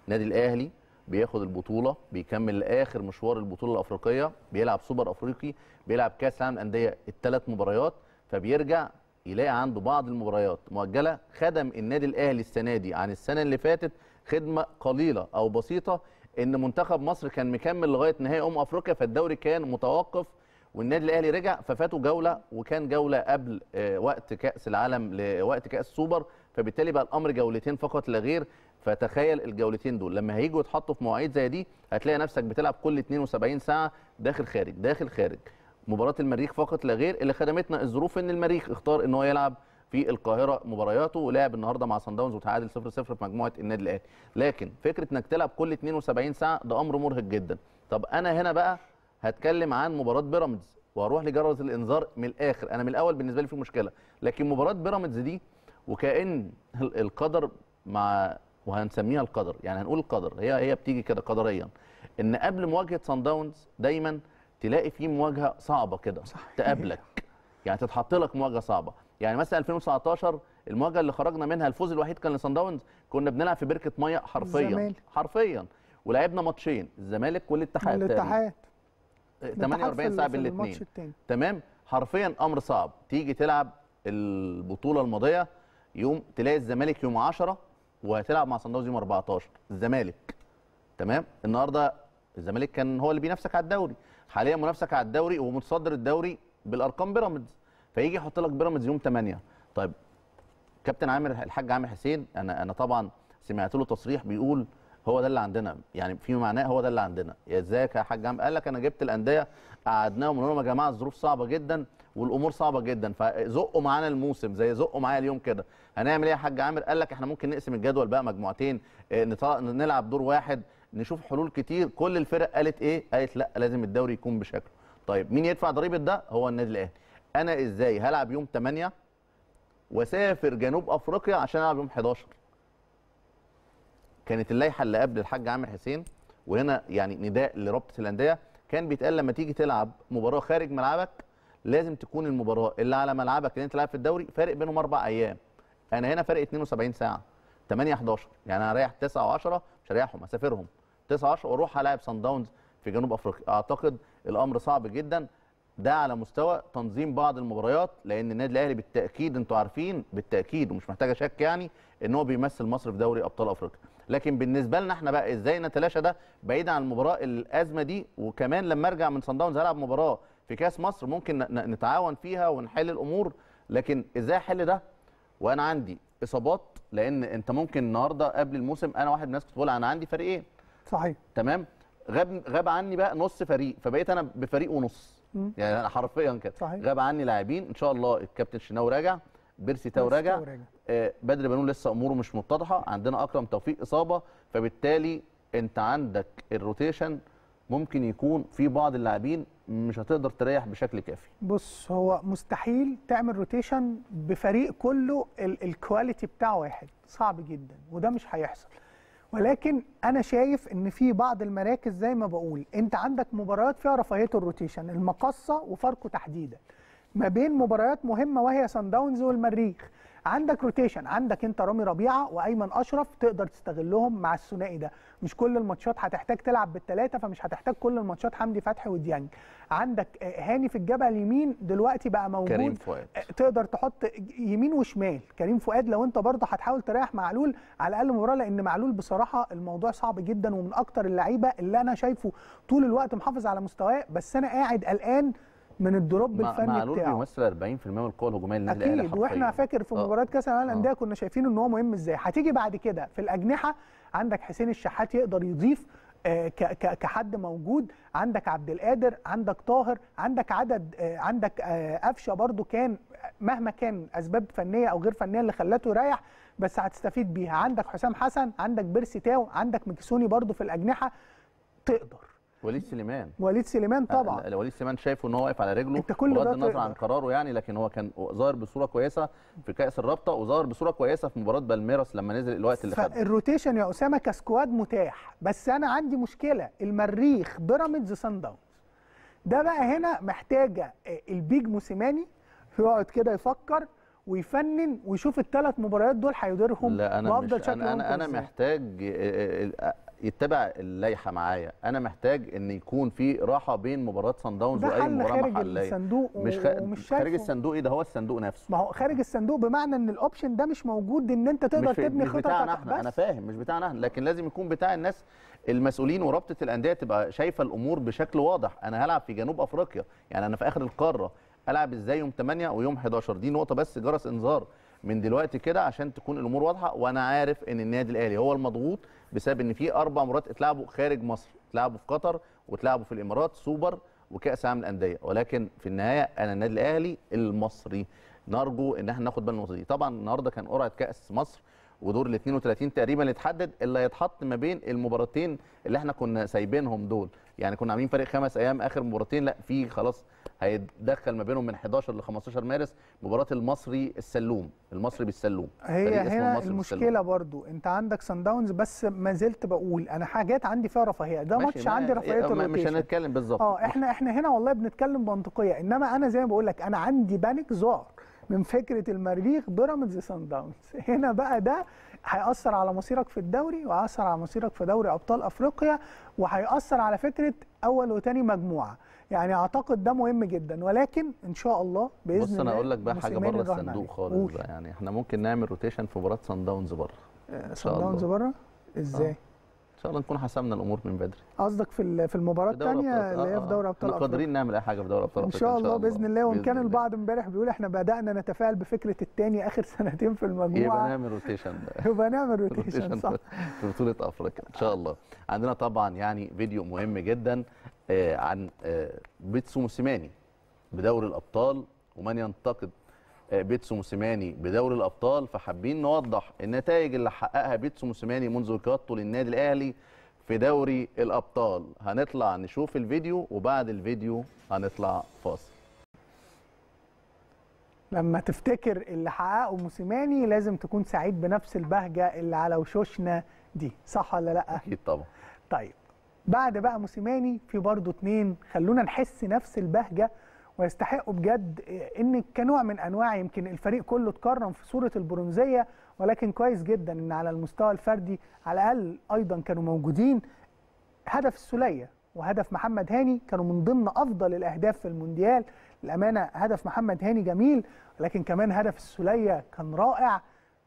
النادي الاهلي بياخد البطوله بيكمل لاخر مشوار البطوله الافريقيه بيلعب سوبر افريقي بيلعب كاس العالم الانديه الثلاث مباريات فبيرجع يلاقي عنده بعض المباريات مؤجله خدم النادي الاهلي السنه دي عن السنه اللي فاتت خدمه قليله او بسيطه ان منتخب مصر كان مكمل لغايه نهائي ام افريقيا فالدوري كان متوقف والنادي الاهلي رجع ففاتوا جوله وكان جوله قبل آه، وقت كاس العالم لوقت كاس السوبر فبالتالي بقى الامر جولتين فقط لا غير فتخيل الجولتين دول لما هيجوا يتحطوا في مواعيد زي دي هتلاقي نفسك بتلعب كل 72 ساعه داخل خارج داخل خارج مباراه المريخ فقط لا غير اللي خدمتنا الظروف ان المريخ اختار ان هو يلعب في القاهره مبارياته ولعب النهارده مع سان داونز وتعادل 0-0 في مجموعه النادي الاهلي لكن فكره انك تلعب كل 72 ساعه ده امر مرهق جدا طب انا هنا بقى هتكلم عن مباراه بيراميدز وهروح لجرس الانذار من الاخر انا من الاول بالنسبه لي في مشكله لكن مباراه بيراميدز دي وكان القدر مع وهنسميها القدر يعني هنقول القدر هي هي بتيجي كده قدريا ان قبل مواجهه سان داونز دايما تلاقي في مواجهه صعبه كده تقابلك [LAUGHS] يعني تتحط لك مواجهه صعبه يعني مثلا 2019 المواجهه اللي خرجنا منها الفوز الوحيد كان لسان داونز كنا بنلعب في بركه ميه حرفيا الزمالك. حرفيا ولعبنا ماتشين الزمالك والاتحاد الاتحاد 48 إيه، ساعه بين الاثنين تمام حرفيا امر صعب تيجي تلعب البطوله الماضيه يوم تلاقي الزمالك يوم 10 وهتلعب مع صن داونز يوم 14 الزمالك تمام النهارده الزمالك كان هو اللي بينافسك على الدوري حاليا منافسك على الدوري ومتصدر الدوري بالارقام بيراميدز فيجي يحط لك بيراميدز يوم 8 طيب كابتن عامر الحاج عامر حسين انا انا طبعا سمعت له تصريح بيقول هو ده اللي عندنا يعني في معناه هو ده اللي عندنا ازيك يا حاج عامر قال لك انا جبت الانديه قعدناهم ونقول لهم يا جماعه الظروف صعبه جدا والامور صعبه جدا فزقوا معانا الموسم زي زقوا معايا اليوم كده هنعمل ايه يا حاج عامر قال لك احنا ممكن نقسم الجدول بقى مجموعتين آه، نلعب دور واحد نشوف حلول كتير كل الفرق قالت ايه قالت لا لازم الدوري يكون بشكله طيب مين يدفع ضريبه ده هو النادي الاهلي انا ازاي هلعب يوم 8 واسافر جنوب افريقيا عشان العب يوم 11 كانت اللائحه اللي قبل الحاج عامر حسين وهنا يعني نداء لرابطه الانديه كان بيتقال لما تيجي تلعب مباراه خارج ملعبك لازم تكون المباراه اللي على ملعبك اللي انت لعب في الدوري فارق بينهم اربع ايام انا هنا فارق 72 ساعه 8 11 يعني انا رايح 9 و10 مش هريحهم اسافرهم 9 10 واروح العب سان داونز في جنوب افريقيا اعتقد الامر صعب جدا ده على مستوى تنظيم بعض المباريات لان النادي الاهلي بالتاكيد انتوا عارفين بالتاكيد ومش محتاجه شك يعني ان هو بيمثل مصر في دوري ابطال افريقيا لكن بالنسبه لنا احنا بقى ازاي نتلاشى ده بعيد عن المباراه الازمه دي وكمان لما ارجع من صن داونز العب مباراه في كاس مصر ممكن نتعاون فيها ونحل الامور لكن ازاي احل ده وانا عندي اصابات لان انت ممكن النهارده قبل الموسم انا واحد من الناس كنت بقول انا عندي فريقين صحيح تمام غاب غاب عني بقى نص فريق فبقيت انا بفريق ونص مم. يعني انا حرفيا كده صحيح. غاب عني لاعبين ان شاء الله الكابتن شناوي راجع بيرسي تاو راجع آه بدر بنون لسه اموره مش متضحه عندنا اكرم توفيق اصابه فبالتالي انت عندك الروتيشن ممكن يكون في بعض اللاعبين مش هتقدر تريح بشكل كافي بص هو مستحيل تعمل روتيشن بفريق كله الكواليتي بتاعه واحد صعب جدا وده مش هيحصل ولكن انا شايف ان في بعض المراكز زي ما بقول انت عندك مباريات فيها رفاهيه الروتيشن المقصه وفاركو تحديدا ما بين مباريات مهمه وهي سان داونز والمريخ عندك روتيشن عندك انت رامي ربيعه وايمن اشرف تقدر تستغلهم مع الثنائي ده مش كل الماتشات هتحتاج تلعب بالثلاثه فمش هتحتاج كل الماتشات حمدي فتحي وديانج عندك آه، هاني في الجبهه اليمين دلوقتي بقى موجود كريم آه، فؤاد تقدر تحط يمين وشمال كريم فؤاد لو انت برضه هتحاول تريح معلول على الاقل مباراه لان معلول بصراحه الموضوع صعب جدا ومن اكتر اللعيبه اللي انا شايفه طول الوقت محافظ على مستواه بس انا قاعد قلقان من الدروب الفني بتاعه معلول بيمثل 40% من القوه الهجوميه للنادي الاهلي اكيد واحنا فاكر في آه. مباراه كاس العالم آه. للانديه كنا شايفين ان هو مهم ازاي هتيجي بعد كده في الاجنحه عندك حسين الشحات يقدر يضيف آه، كحد موجود عندك عبد القادر عندك طاهر عندك عدد عندك قفشه برده كان مهما كان اسباب فنيه او غير فنيه اللي خلته يريح بس هتستفيد بيها عندك حسام حسن عندك بيرسي تاو عندك مكسوني برده في الاجنحه تقدر وليد سليمان وليد سليمان آه، طبعا وليد سليمان شايفه ان هو واقف على رجله انت كل بغض النظر عن قراره يعني لكن هو كان ظاهر بصوره كويسه في كاس الرابطه وظاهر بصوره كويسه في مباراه بالميراس لما نزل الوقت اللي خده الروتيشن يا اسامه كسكواد متاح بس انا عندي مشكله المريخ بيراميدز سان داونز ده بقى هنا محتاجه آه، البيج موسيماني يقعد كده يفكر ويفنن ويشوف الثلاث مباريات دول هيديرهم لا انا مش انا انا, أنا محتاج آه، يتبع اللائحه معايا انا محتاج ان يكون في راحه بين مباراه صن داونز واي مباراه خارج محليه الصندوق مش, خ... ومش خارج الصندوق ايه ده هو الصندوق نفسه ما هو خارج الصندوق بمعنى ان الاوبشن ده مش موجود ان انت تقدر مش تبني مش خططك بتاعنا احنا بس. انا فاهم مش بتاعنا احنا لكن لازم يكون بتاع الناس المسؤولين ورابطه الانديه تبقى شايفه الامور بشكل واضح انا هلعب في جنوب افريقيا يعني انا في اخر القاره العب ازاي يوم 8 ويوم 11 دي نقطه بس جرس انذار من دلوقتي كده عشان تكون الامور واضحه وانا عارف ان النادي الاهلي هو المضغوط بسبب ان في اربع مرات اتلعبوا خارج مصر اتلعبوا في قطر واتلعبوا في الامارات سوبر وكاس عالم الانديه ولكن في النهايه انا النادي الاهلي المصري نرجو ان احنا ناخد بالنا دي طبعا النهارده كان قرعه كاس مصر ودور ال 32 تقريبا اتحدد اللي هيتحط ما بين المباراتين اللي احنا كنا سايبينهم دول يعني كنا عاملين فريق خمس ايام اخر مباراتين لا في خلاص هيتدخل ما بينهم من 11 ل 15 مارس مباراه المصري السلوم المصري بالسلوم هي هنا المشكله بالسلوم. برضو انت عندك سان داونز بس ما زلت بقول انا حاجات عندي فيها رفاهيه ده ماتش ما عندي رفاهيه ما مش هنتكلم بالظبط اه احنا احنا هنا والله بنتكلم بمنطقيه انما انا زي ما بقول لك انا عندي بانيك زار من فكره المريخ بيراميدز سان داونز هنا بقى ده هياثر على مصيرك في الدوري وهياثر على مصيرك في دوري ابطال افريقيا وهياثر على فكره اول وتاني مجموعه يعني اعتقد ده مهم جدا ولكن ان شاء الله باذن الله بص انا اقول لك بقى حاجه بره الصندوق خالص بقى يعني احنا ممكن نعمل روتيشن في مباراه سان داونز بره سان داونز بره ازاي آه. ان شاء الله نكون حسمنا الامور من بدري قصدك في في المباراه الثانيه اللي هي آه، في آه. دوري ابطال افريقيا قادرين نعمل اي حاجه في دوري ابطال افريقيا ان شاء الله باذن الله وان كان البعض امبارح بيقول احنا بدانا نتفائل بفكره الثاني اخر [LAUGHS] سنتين في المجموعه يبقى نعمل روتيشن [LAUGHS] يبقى نعمل روتيشن صح في بطوله افريقيا ان شاء الله عندنا طبعا يعني فيديو مهم جدا آه، عن بيتسو موسيماني بدوري الابطال ومن ينتقد آه، بيتسو موسيماني بدوري الابطال فحابين نوضح النتائج اللي حققها بيتسو موسيماني منذ قيادته للنادي الاهلي في دوري الابطال هنطلع نشوف الفيديو وبعد الفيديو هنطلع فاصل لما تفتكر اللي حققه موسيماني لازم تكون سعيد بنفس البهجه اللي على وشوشنا دي صح ولا لا اكيد طبعا طيب بعد بقى موسيماني في برضه اتنين خلونا نحس نفس البهجه ويستحقوا بجد ان كنوع من انواع يمكن الفريق كله اتكرم في صوره البرونزيه ولكن كويس جدا ان على المستوى الفردي على الاقل ايضا كانوا موجودين هدف السوليه وهدف محمد هاني كانوا من ضمن افضل الاهداف في المونديال الامانه هدف محمد هاني جميل لكن كمان هدف السوليه كان رائع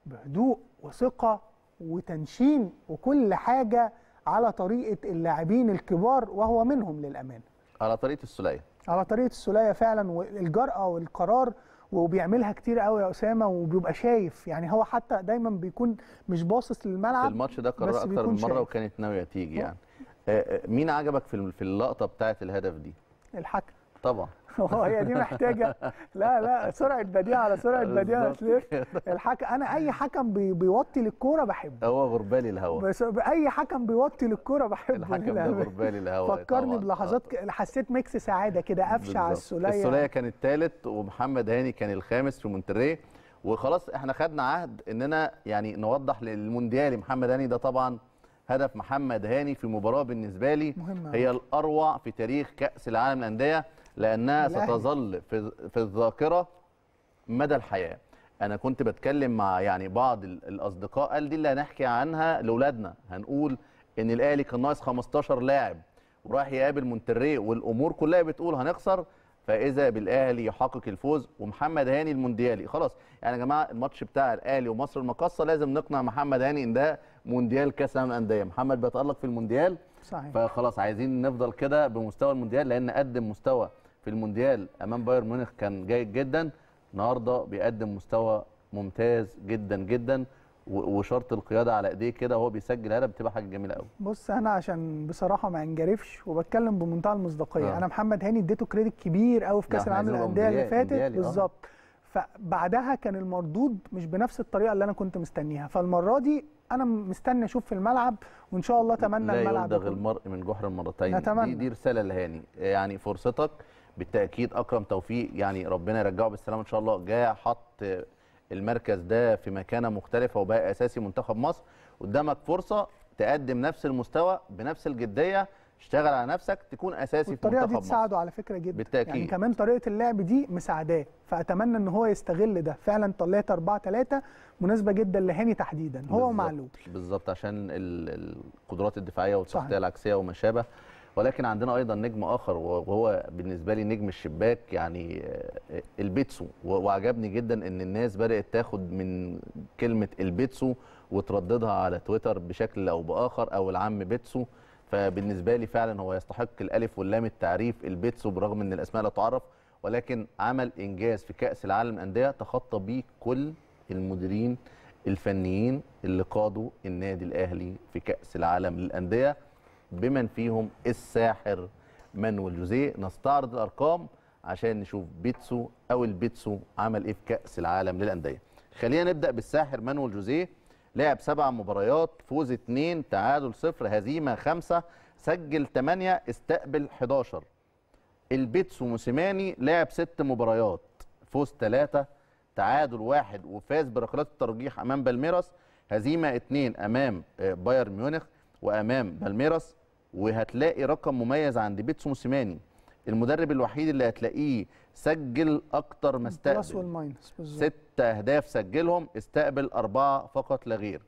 بهدوء وثقه وتنشين وكل حاجه على طريقه اللاعبين الكبار وهو منهم للامانه على طريقه السوليه على طريقه السوليه فعلا والجرأه والقرار وبيعملها كتير قوي يا اسامه وبيبقى شايف يعني هو حتى دايما بيكون مش باصص للملعب الماتش ده قرر اكتر من مره وكانت ناويه تيجي أه. يعني أه، أه، مين عجبك في اللقطه بتاعه الهدف دي الحكم طبعا [LAUGHS] هي دي محتاجه لا لا سرعه بديهه على سرعه بديهه تلف الحكم انا اي حكم بي بيوطي للكوره بحبه هو غربالي الهوا بس اي حكم بيوطي للكوره بحبه الحكم ده غربالي الهوا فكرني بلحظات حسيت ميكس سعاده كده قفشه على السوليه السوليه كان الثالث ومحمد هاني كان الخامس في مونتريه وخلاص احنا خدنا عهد اننا يعني نوضح للمونديالي محمد هاني ده طبعا هدف محمد هاني في مباراه بالنسبه لي مهمة. هي الاروع في تاريخ كاس العالم للانديه لانها ستظل في, في الذاكره مدى الحياه انا كنت بتكلم مع يعني بعض الاصدقاء قال دي اللي هنحكي عنها لاولادنا هنقول ان الاهلي كان ناقص 15 لاعب وراح يقابل مونتريه والامور كلها بتقول هنخسر فاذا بالاهلي يحقق الفوز ومحمد هاني المونديالي خلاص يعني يا جماعه الماتش بتاع الاهلي ومصر المقاصه لازم نقنع محمد هاني ان ده مونديال كاس العالم للانديه محمد بيتالق في المونديال صحيح فخلاص عايزين نفضل كده بمستوى المونديال لان قدم مستوى في المونديال امام بايرن ميونخ كان جيد جدا النهارده بيقدم مستوى ممتاز جدا جدا وشرط القياده على ايديه كده وهو بيسجل هدف بتبقى حاجه جميله قوي بص انا عشان بصراحه ما انجرفش وبتكلم بمنتهى المصداقيه آه. انا محمد هاني اديته كريدت كبير قوي في كاس العالم للانديه اللي فاتت آه. بالظبط فبعدها كان المردود مش بنفس الطريقه اللي انا كنت مستنيها فالمره دي انا مستني اشوف في الملعب وان شاء الله اتمنى الملعب لا يلدغ المرء من جحر المرتين دي, دي رساله لهاني يعني فرصتك بالتاكيد اكرم توفيق يعني ربنا يرجعه بالسلامه ان شاء الله جاء حط المركز ده في مكانه مختلفه وبقى اساسي منتخب مصر قدامك فرصه تقدم نفس المستوى بنفس الجديه اشتغل على نفسك تكون اساسي في منتخب مصر الطريقه دي تساعده على فكره جدا بالتاكيد يعني كمان طريقه اللعب دي مساعداه فاتمنى ان هو يستغل ده فعلا طلعت 4 3 مناسبه جدا لهاني تحديدا هو ومعلول بالظبط عشان القدرات الدفاعيه والتغطيه العكسيه وما شابه ولكن عندنا ايضا نجم اخر وهو بالنسبه لي نجم الشباك يعني آه، البيتسو وعجبني جدا ان الناس بدات تاخد من كلمه البيتسو وترددها على تويتر بشكل او باخر او العم بيتسو فبالنسبه لي فعلا هو يستحق الالف واللام التعريف البيتسو برغم ان الاسماء لا تعرف ولكن عمل انجاز في كاس العالم الانديه تخطى بيه كل المديرين الفنيين اللي قادوا النادي الاهلي في كاس العالم للانديه بمن فيهم الساحر مانويل جوزيه نستعرض الارقام عشان نشوف بيتسو او البيتسو عمل ايه في كاس العالم للانديه خلينا نبدا بالساحر مانويل جوزيه لعب سبع مباريات فوز اثنين تعادل صفر هزيمه خمسه سجل ثمانيه استقبل 11 البيتسو موسيماني لعب ست مباريات فوز ثلاثه تعادل واحد وفاز بركلات الترجيح امام بالميراس هزيمه اثنين امام آه، بايرن ميونخ وامام بالميراس وهتلاقي رقم مميز عند بيتسو موسيماني المدرب الوحيد اللي هتلاقيه سجل اكتر ما استقبل ست اهداف سجلهم استقبل اربعه فقط لا غير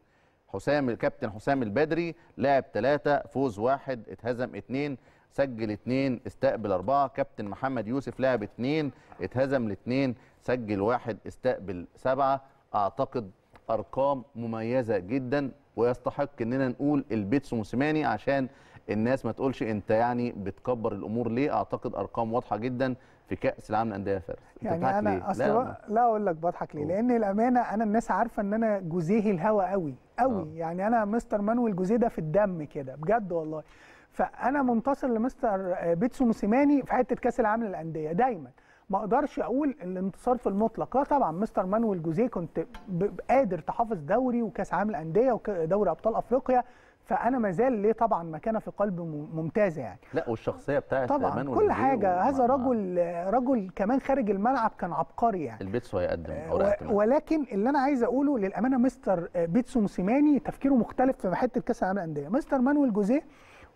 حسام الكابتن حسام البدري لعب ثلاثه فوز واحد اتهزم اثنين سجل اثنين استقبل اربعه كابتن محمد يوسف لعب اثنين اتهزم الاثنين سجل واحد استقبل سبعه اعتقد ارقام مميزه جدا ويستحق اننا نقول البيتسو موسيماني عشان الناس ما تقولش انت يعني بتكبر الامور ليه اعتقد ارقام واضحه جدا في كاس العالم للانديه يا فارس يعني انا ليه؟ لا, لا اقول لك بضحك ليه لان الامانه انا الناس عارفه ان انا جوزيه الهوا قوي قوي أوه. يعني انا مستر مانويل جوزيه ده في الدم كده بجد والله فانا منتصر لمستر بيتسو موسيماني في حته كاس العالم للانديه دايما ما اقدرش اقول الانتصار في المطلق لا آه طبعا مستر مانويل جوزيه كنت قادر تحافظ دوري وكاس عالم الانديه ودوري ابطال افريقيا فانا ما زال ليه طبعا مكانه في قلب ممتازه يعني لا والشخصيه بتاعت طبعا كل حاجه هذا رجل رجل كمان خارج الملعب كان عبقري يعني البيتسو هيقدم آه، ولكن اللي انا عايز اقوله للامانه مستر آه، بيتسو موسيماني تفكيره مختلف في حته كاس العالم للانديه مستر مانويل جوزيه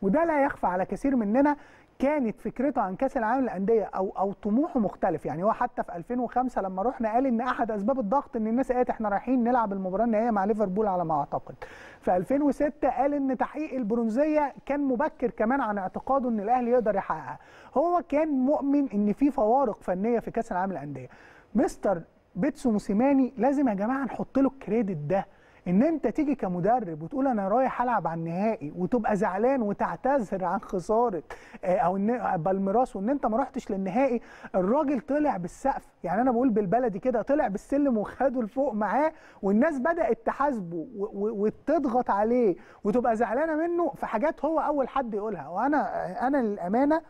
وده لا يخفى على كثير مننا كانت فكرته عن كاس العالم للانديه او او طموحه مختلف يعني هو حتى في 2005 لما رحنا قال ان احد اسباب الضغط ان الناس قالت احنا رايحين نلعب المباراه النهائيه مع ليفربول على ما اعتقد في 2006 قال ان تحقيق البرونزيه كان مبكر كمان عن اعتقاده ان الاهلي يقدر يحققها هو كان مؤمن ان في فوارق فنيه في كاس العالم للانديه مستر بيتسو موسيماني لازم يا جماعه نحط له الكريدت ده ان انت تيجي كمدرب وتقول انا رايح العب على النهائي وتبقى زعلان وتعتذر عن خساره آه، او بالميراس وان انت ما رحتش للنهائي الراجل طلع بالسقف يعني انا بقول بالبلدي كده طلع بالسلم وخده لفوق معاه والناس بدات تحاسبه وتضغط عليه وتبقى زعلانه منه في حاجات هو اول حد يقولها وانا آه، انا للامانه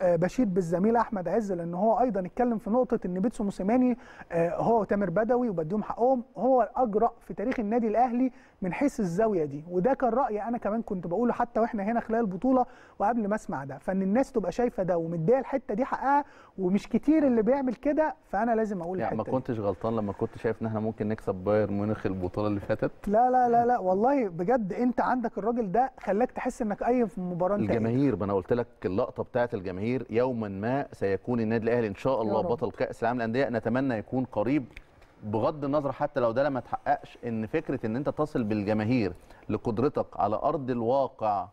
آه، بشيد بالزميل احمد عز لان هو ايضا اتكلم في نقطه ان بيتسو موسيماني آه، هو وتامر بدوي وبديهم حقهم هو الاجرأ في تاريخ النادي الاهلي من حيث الزاويه دي وده كان رايي انا كمان كنت بقوله حتى واحنا هنا خلال البطوله وقبل ما اسمع ده فان الناس تبقى شايفه ده ومديه الحته دي حقها ومش كتير اللي بيعمل كده فانا لازم اقول يعني ما كنتش غلطان لما كنت شايف ان احنا ممكن نكسب بايرن ميونخ البطوله اللي فاتت لا لا لا لا والله بجد انت عندك الراجل ده خلاك تحس انك اي في مباراه الجماهير ما انا قلت لك اللقطه بتاعه الجماهير يوما ما سيكون النادي الاهلي ان شاء الله بطل كاس العالم للانديه نتمنى يكون قريب بغض النظر حتى لو ده ما تحققش ان فكره ان انت تصل بالجماهير لقدرتك على ارض الواقع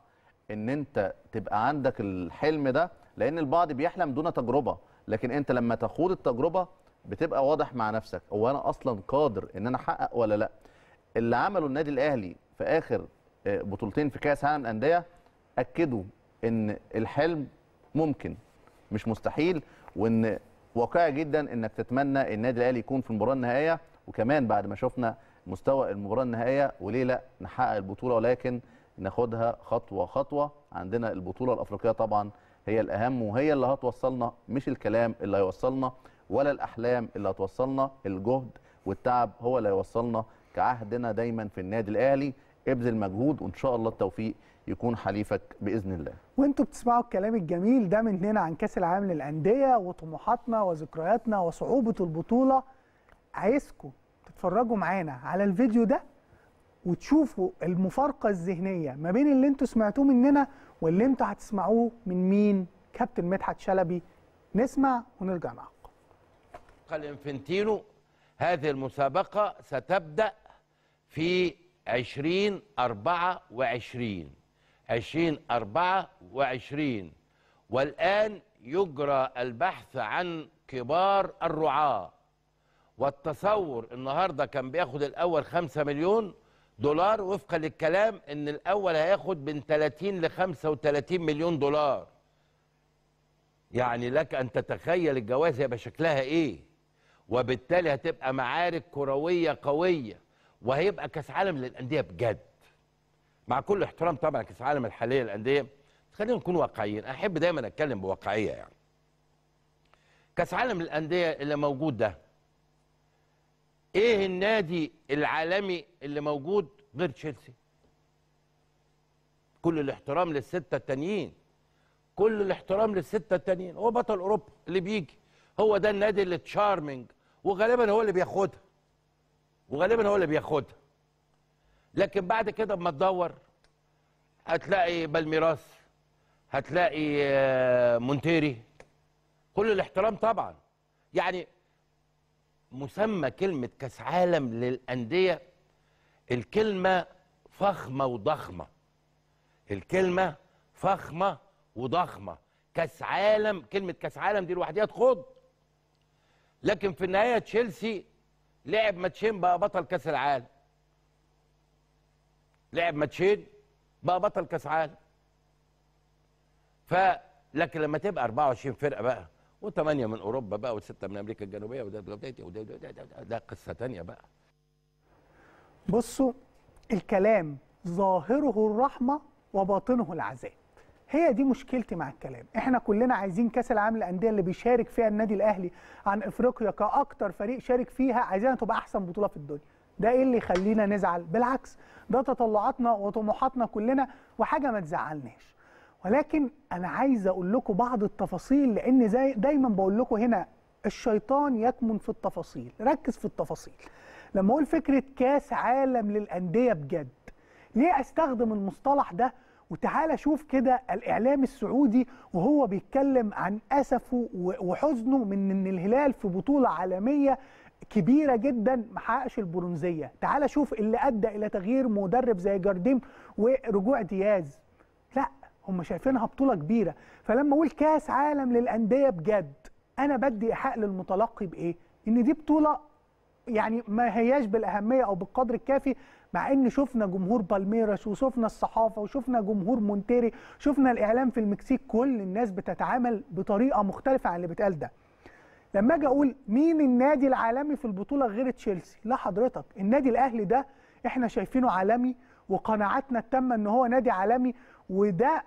ان انت تبقى عندك الحلم ده لان البعض بيحلم دون تجربه لكن انت لما تخوض التجربه بتبقى واضح مع نفسك هو انا اصلا قادر ان انا احقق ولا لا اللي عمله النادي الاهلي في اخر آه، بطولتين في كاس عالم الانديه اكدوا ان الحلم ممكن مش مستحيل وان واقعي جدا انك تتمنى النادي الاهلي يكون في المباراه النهائيه وكمان بعد ما شفنا مستوى المباراه النهائيه وليه لا نحقق البطوله ولكن ناخدها خطوه خطوه عندنا البطوله الافريقيه طبعا هي الاهم وهي اللي هتوصلنا مش الكلام اللي هيوصلنا ولا الاحلام اللي هتوصلنا الجهد والتعب هو اللي هيوصلنا كعهدنا دايما في النادي الاهلي ابذل مجهود وان شاء الله التوفيق يكون حليفك باذن الله. وانتوا بتسمعوا الكلام الجميل ده مننا عن كاس العالم للانديه وطموحاتنا وذكرياتنا وصعوبه البطوله عايزكم تتفرجوا معانا على الفيديو ده وتشوفوا المفارقه الذهنيه ما بين اللي انتوا سمعتوه مننا واللي انتوا هتسمعوه من مين؟ كابتن مدحت شلبي نسمع ونرجع معاكم. الانفنتينو هذه المسابقة ستبدأ في 2024 2024 والآن يجرى البحث عن كبار الرعاة والتصور النهاردة كان بياخد الأول 5 مليون دولار وفقا للكلام ان الاول هياخد من 30 ل 35 مليون دولار يعني لك ان تتخيل الجواز هيبقى شكلها ايه وبالتالي هتبقى معارك كرويه قويه وهيبقى كاس عالم للانديه بجد مع كل احترام طبعا كاس العالم الحاليه للانديه خلينا نكون واقعيين احب دايما اتكلم بواقعيه يعني كاس عالم الانديه اللي موجود ده ايه النادي العالمي اللي موجود غير تشيلسي كل الاحترام للسته التانيين كل الاحترام للسته التانيين هو بطل اوروبا اللي بيجي هو ده النادي اللي تشارمنج وغالبا هو اللي بياخدها وغالبا هو اللي بياخدها لكن بعد كده اما تدور هتلاقي بالميراس هتلاقي آه، مونتيري كل الاحترام طبعا يعني مسمى كلمة كاس عالم للأندية الكلمة فخمة وضخمة الكلمة فخمة وضخمة كاس عالم كلمة كاس عالم دي لوحدها تخض لكن في النهاية تشيلسي لعب ماتشين بقى بطل كاس العالم لعب ماتشين بقى بطل كاس عالم ف لكن لما تبقى 24 فرقه بقى و8 من اوروبا بقى و6 من امريكا الجنوبيه وده ده ده ده قصه ثانيه بقى بصوا الكلام ظاهره الرحمه وباطنه العذاب هي دي مشكلتي مع الكلام احنا كلنا عايزين كاس العالم للانديه اللي بيشارك فيها النادي الاهلي عن افريقيا كاكتر فريق شارك فيها عايزينها تبقى احسن بطوله في الدنيا ده ايه اللي يخلينا نزعل بالعكس ده تطلعاتنا وطموحاتنا كلنا وحاجه ما تزعلناش ولكن انا عايز اقول لكم بعض التفاصيل لان زي دايما بقول لكم هنا الشيطان يكمن في التفاصيل ركز في التفاصيل لما اقول فكره كاس عالم للانديه بجد ليه استخدم المصطلح ده وتعالى شوف كده الاعلام السعودي وهو بيتكلم عن اسفه وحزنه من ان الهلال في بطوله عالميه كبيره جدا ما حققش البرونزيه تعال شوف اللي ادى الى تغيير مدرب زي جارديم ورجوع دياز لا هم شايفينها بطوله كبيره فلما اقول كاس عالم للانديه بجد انا بدي حق للمتلقي بايه ان دي بطوله يعني ما هياش بالاهميه او بالقدر الكافي مع ان شفنا جمهور بالميراس وشفنا الصحافه وشفنا جمهور مونتيري شفنا الاعلام في المكسيك كل الناس بتتعامل بطريقه مختلفه عن اللي بيتقال ده لما اجي اقول مين النادي العالمي في البطوله غير تشيلسي لا حضرتك النادي الاهلي ده احنا شايفينه عالمي وقناعاتنا التامه ان هو نادي عالمي وده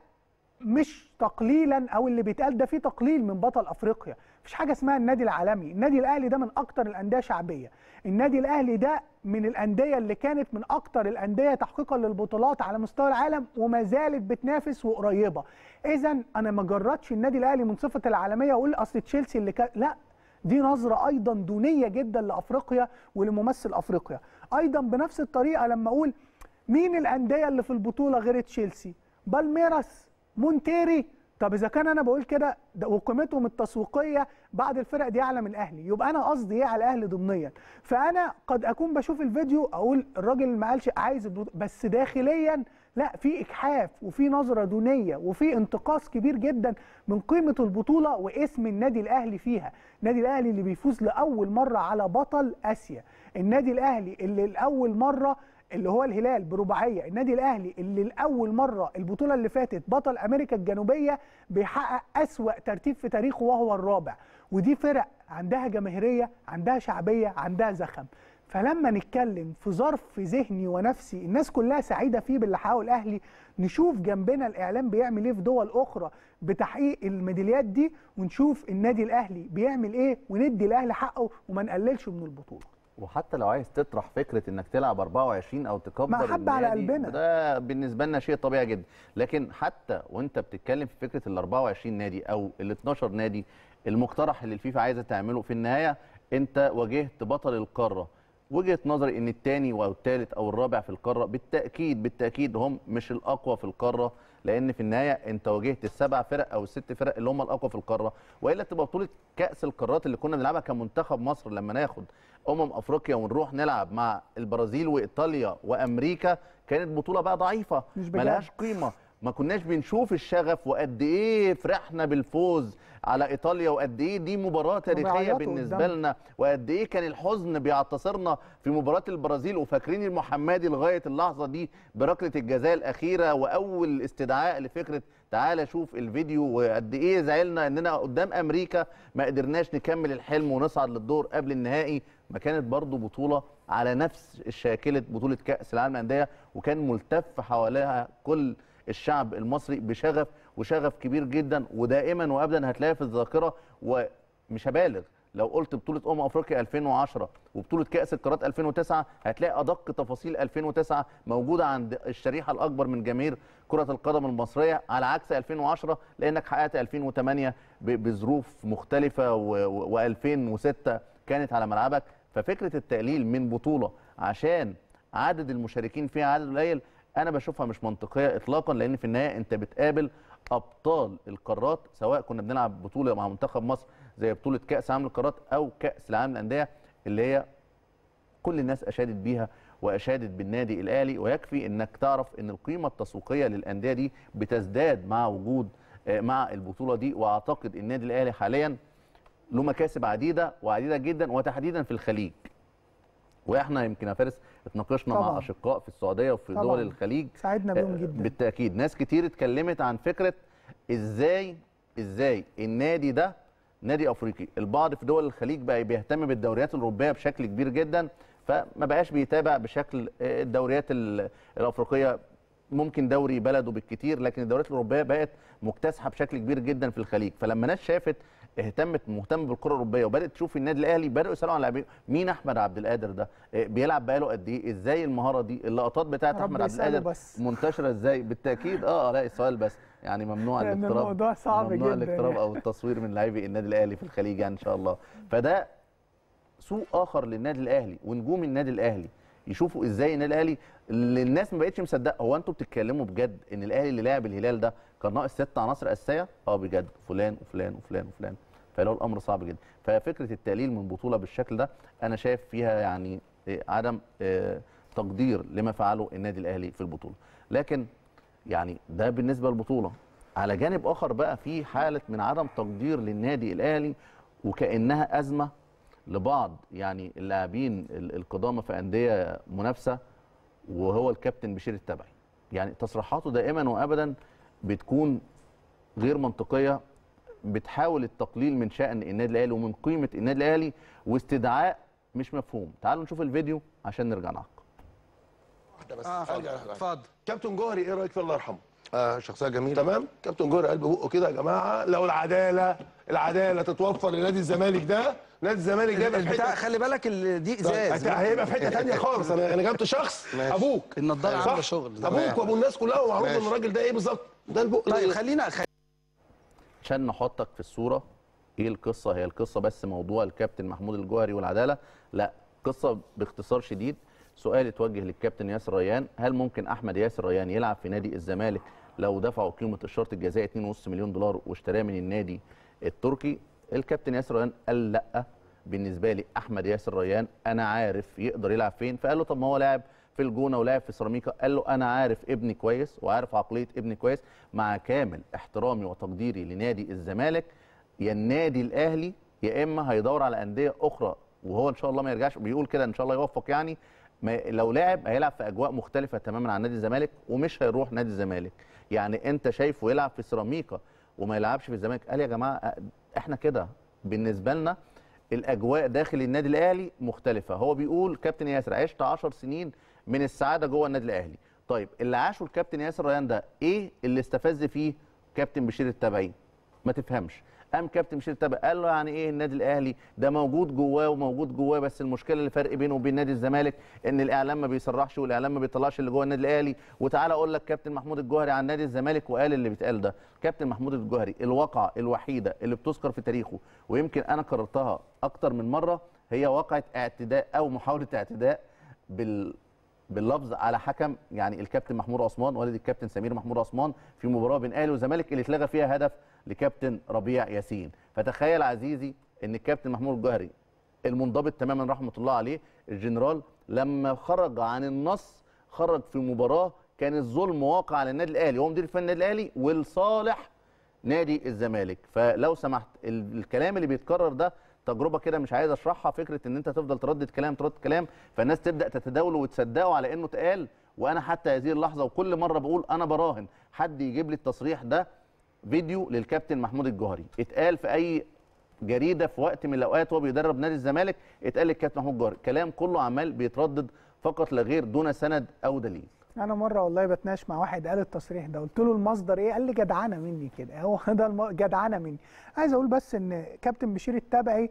مش تقليلا او اللي بيتقال ده فيه تقليل من بطل افريقيا مفيش حاجه اسمها النادي العالمي النادي الاهلي ده من اكتر الانديه شعبيه النادي الاهلي ده من الانديه اللي كانت من اكتر الانديه تحقيقا للبطولات على مستوى العالم وما زالت بتنافس وقريبه اذا انا ما جردش النادي الاهلي من صفه العالميه واقول اصل تشيلسي اللي كان لا دي نظرة أيضا دونية جدا لأفريقيا ولممثل أفريقيا أيضا بنفس الطريقة لما أقول مين الأندية اللي في البطولة غير تشيلسي بالميراس مونتيري طب اذا كان انا بقول كده وقيمتهم التسويقيه بعد الفرق دي اعلى من الاهلي يبقى انا قصدي ايه على الاهلي ضمنيا فانا قد اكون بشوف الفيديو اقول الراجل ما قالش عايز بس داخليا لا في اجحاف وفي نظره دونيه وفي انتقاص كبير جدا من قيمه البطوله واسم النادي الاهلي فيها النادي الاهلي اللي بيفوز لاول مره على بطل اسيا النادي الاهلي اللي لاول مره اللي هو الهلال برباعيه النادي الاهلي اللي لاول مره البطوله اللي فاتت بطل امريكا الجنوبيه بيحقق اسوا ترتيب في تاريخه وهو الرابع ودي فرق عندها جماهيريه عندها شعبيه عندها زخم فلما نتكلم في ظرف ذهني ونفسي الناس كلها سعيده فيه باللي حققه الاهلي نشوف جنبنا الاعلام بيعمل ايه في دول اخرى بتحقيق الميداليات دي ونشوف النادي الاهلي بيعمل ايه وندي الاهلي حقه وما نقللش من البطوله وحتى لو عايز تطرح فكره انك تلعب 24 او تكبر حب على قلبنا ده بالنسبه لنا شيء طبيعي جدا لكن حتى وانت بتتكلم في فكره ال 24 نادي او ال 12 نادي المقترح اللي الفيفا عايزه تعمله في النهايه انت واجهت بطل القاره وجهه نظري ان الثاني او الثالث او الرابع في القاره بالتاكيد بالتاكيد هم مش الاقوى في القاره لان في النهايه انت واجهت السبع فرق او الست فرق اللي هم الاقوى في القاره والا تبقى بطوله كاس القارات اللي كنا بنلعبها كمنتخب مصر لما ناخد امم افريقيا ونروح نلعب مع البرازيل وايطاليا وامريكا كانت بطوله بقى ضعيفه ملهاش قيمه ما كناش بنشوف الشغف وقد ايه فرحنا بالفوز على ايطاليا وقد ايه دي مباراه تاريخيه بالنسبه لنا وقد ايه كان الحزن بيعتصرنا في مباراه البرازيل وفاكرين المحمدي لغايه اللحظه دي بركله الجزاء الاخيره واول استدعاء لفكره تعالى شوف الفيديو وقد ايه زعلنا اننا قدام امريكا ما قدرناش نكمل الحلم ونصعد للدور قبل النهائي ما كانت برضو بطوله على نفس شاكله بطوله كاس العالم للانديه وكان ملتف حواليها كل الشعب المصري بشغف وشغف كبير جدا ودائما وابدا هتلاقي في الذاكره ومش هبالغ لو قلت بطوله امم افريقيا 2010 وبطوله كاس القارات 2009 هتلاقي ادق تفاصيل 2009 موجوده عند الشريحه الاكبر من جماهير كره القدم المصريه على عكس 2010 لانك حققت 2008 بظروف مختلفه و2006 كانت على ملعبك ففكره التقليل من بطوله عشان عدد المشاركين فيها عدد قليل انا بشوفها مش منطقيه اطلاقا لان في النهايه انت بتقابل ابطال القارات سواء كنا بنلعب بطوله مع منتخب مصر زي بطوله كاس عالم القارات او كاس العالم للانديه اللي هي كل الناس اشادت بيها واشادت بالنادي الاهلي ويكفي انك تعرف ان القيمه التسويقيه للانديه دي بتزداد مع وجود آه، مع البطوله دي واعتقد النادي الاهلي حاليا له مكاسب عديده وعديده جدا وتحديدا في الخليج واحنا يمكن يا فارس اتناقشنا مع اشقاء في السعوديه وفي طبعًا. دول الخليج ساعدنا بيهم آه، جدا بالتاكيد ناس كتير اتكلمت عن فكره ازاي ازاي النادي ده نادي افريقي البعض في دول الخليج بقى بيهتم بالدوريات الاوروبيه بشكل كبير جدا فما بقاش بيتابع بشكل آه، الدوريات الافريقيه ممكن دوري بلده بالكتير لكن الدوريات الاوروبيه بقت مكتسحه بشكل كبير جدا في الخليج فلما ناس شافت اهتمت مهتمه بالكره الاوروبيه وبدات تشوف النادي الاهلي بداوا يسالوا عن لاعبين مين احمد عبد القادر ده إيه، بيلعب بقاله قد ايه ازاي المهاره دي اللقطات بتاعه احمد عبد القادر منتشره ازاي بالتاكيد اه لا السؤال بس يعني ممنوع الاقتراب الموضوع صعب ممنوع جدا الاقتراب يعني. او التصوير من لاعبي النادي الاهلي في الخليج يعني ان شاء الله فده سوق اخر للنادي الاهلي ونجوم النادي الاهلي يشوفوا ازاي النادي الاهلي للناس ما بقتش مصدقه هو انتوا بتتكلموا بجد ان الاهلي اللي لاعب الهلال ده كان ناقص ست عناصر اساسيه اه بجد فلان وفلان وفلان وفلان فلو الامر صعب جدا ففكره التقليل من بطوله بالشكل ده انا شايف فيها يعني آه، عدم آه، تقدير لما فعله النادي الاهلي في البطوله لكن يعني ده بالنسبه للبطوله على جانب اخر بقى في حاله من عدم تقدير للنادي الاهلي وكانها ازمه لبعض يعني اللاعبين القدامى في انديه منافسه وهو الكابتن بشير التبعي يعني تصريحاته دائما وابدا بتكون غير منطقيه بتحاول التقليل من شأن النادي الاهلي ومن قيمه النادي الاهلي واستدعاء مش مفهوم تعالوا نشوف الفيديو عشان نرجع نعقب واحده بس آه، اتفضل آه كابتن جوهري ايه رايك في الله يرحمه آه شخصيه جميله تمام كابتن جوهري قلب بقه كده يا جماعه لو العداله العداله تتوفر لنادي الزمالك ده نادي الزمالك ده البتاع خلي بالك دي طيب، ازاز هيبقى في حته ثانيه [LAUGHS] خالص انا انا جبت شخص ماشي. ابوك النضاره عامله شغل ابوك وابو الناس كلها ومعروف ان الراجل ده ايه بالظبط ده البق طيب خلينا خلينا عشان نحطك في الصوره ايه القصه هي القصه بس موضوع الكابتن محمود الجوهري والعداله لا قصه باختصار شديد سؤال اتوجه للكابتن ياسر ريان هل ممكن احمد ياسر ريان يلعب في نادي الزمالك لو دفعوا قيمه الشرط الجزائي 2.5 مليون دولار واشتراه من النادي التركي الكابتن ياسر ريان قال لا بالنسبه لي احمد ياسر ريان انا عارف يقدر يلعب فين فقال له طب ما هو لاعب في الجونه ولعب في سيراميكا قال له انا عارف ابني كويس وعارف عقليه ابني كويس مع كامل احترامي وتقديري لنادي الزمالك يا النادي الاهلي يا اما هيدور على انديه اخرى وهو ان شاء الله ما يرجعش بيقول كده ان شاء الله يوفق يعني ما لو لعب هيلعب في اجواء مختلفه تماما عن نادي الزمالك ومش هيروح نادي الزمالك يعني انت شايفه يلعب في سيراميكا وما يلعبش في الزمالك قال يا جماعه احنا كده بالنسبه لنا الاجواء داخل النادي الاهلي مختلفه هو بيقول كابتن ياسر عشت 10 سنين من السعاده جوه النادي الاهلي طيب اللي عاشه الكابتن ياسر ريان ده ايه اللي استفز فيه كابتن بشير التبعي ما تفهمش قام كابتن بشير التبعي قال له يعني ايه النادي الاهلي ده موجود جواه وموجود جواه بس المشكله اللي فرق بينه وبين نادي الزمالك ان الاعلام ما بيصرحش والاعلام ما بيطلعش اللي جوه النادي الاهلي وتعالى اقول لك كابتن محمود الجوهري عن نادي الزمالك وقال اللي بيتقال ده كابتن محمود الجوهري الواقعه الوحيده اللي بتذكر في تاريخه ويمكن انا كررتها اكتر من مره هي واقعه اعتداء او محاوله اعتداء بال باللفظ على حكم يعني الكابتن محمود عثمان والد الكابتن سمير محمود عثمان في مباراه بين اهلي والزمالك اللي اتلغى فيها هدف لكابتن ربيع ياسين فتخيل عزيزي ان الكابتن محمود الجهري المنضبط تماما رحمه الله عليه الجنرال لما خرج عن النص خرج في مباراه كان الظلم واقع على النادي الاهلي هو مدير فني النادي الاهلي ولصالح نادي الزمالك فلو سمحت الكلام اللي بيتكرر ده تجربه كده مش عايز اشرحها فكره ان انت تفضل تردد كلام تردد كلام فالناس تبدا تتداوله وتصدقه على انه اتقال وانا حتى هذه اللحظه وكل مره بقول انا براهن حد يجيب لي التصريح ده فيديو للكابتن محمود الجوهري اتقال في اي جريده في وقت من الاوقات وهو بيدرب نادي الزمالك اتقال للكابتن محمود الجوهري كلام كله عمال بيتردد فقط لا غير دون سند او دليل انا مره والله بتناقش مع واحد قال التصريح ده قلت له المصدر ايه قال لي جدعنه مني كده هو [LAUGHS] ده الم... جدعنه مني عايز اقول بس ان كابتن بشير التبعي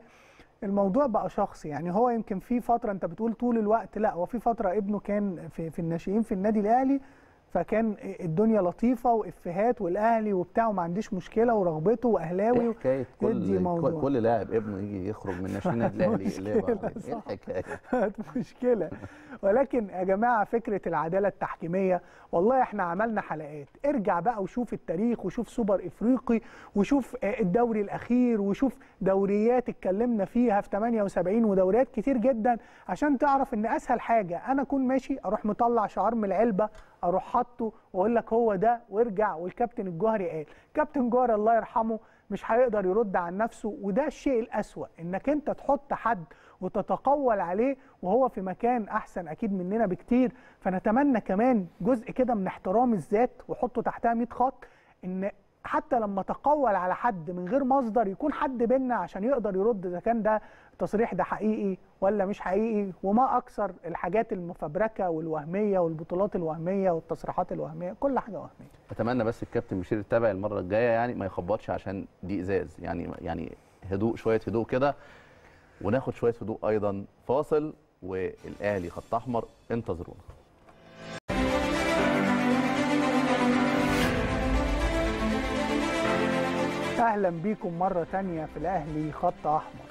الموضوع بقى شخصي يعني هو يمكن في فتره انت بتقول طول الوقت لا هو في فتره ابنه كان في في الناشئين في النادي الاهلي فكان الدنيا لطيفه وافيهات والاهلي وبتاع وما عنديش مشكله ورغبته واهلاوي إيه حكايه كل موضوع. كل لاعب ابنه يجي يخرج من ناشئين [LAUGHS] الاهلي ايه الحكايه [LAUGHS] مشكله ولكن يا جماعه فكره العداله التحكيميه والله احنا عملنا حلقات ارجع بقى وشوف التاريخ وشوف سوبر افريقي وشوف آه، الدوري الاخير وشوف دوريات اتكلمنا فيها في 78 ودوريات كتير جدا عشان تعرف ان اسهل حاجه انا اكون ماشي اروح مطلع شعار من العلبه اروح حاطه واقول لك هو ده وارجع والكابتن الجوهري قال كابتن جوهري الله يرحمه مش هيقدر يرد عن نفسه وده الشيء الأسوأ انك انت تحط حد وتتقول عليه وهو في مكان احسن اكيد مننا بكتير فنتمنى كمان جزء كده من احترام الذات وحطه تحتها 100 خط ان حتى لما تقول على حد من غير مصدر يكون حد بينا عشان يقدر يرد اذا كان ده التصريح ده حقيقي ولا مش حقيقي وما اكثر الحاجات المفبركه والوهميه والبطولات الوهميه والتصريحات الوهميه كل حاجه وهميه اتمنى بس الكابتن مشير يتابع المره الجايه يعني ما يخبطش عشان دي ازاز يعني يعني هدوء شويه هدوء كده وناخد شويه هدوء ايضا فاصل والاهلي خط احمر انتظرونا اهلا بيكم مره تانية في الاهلي خط احمر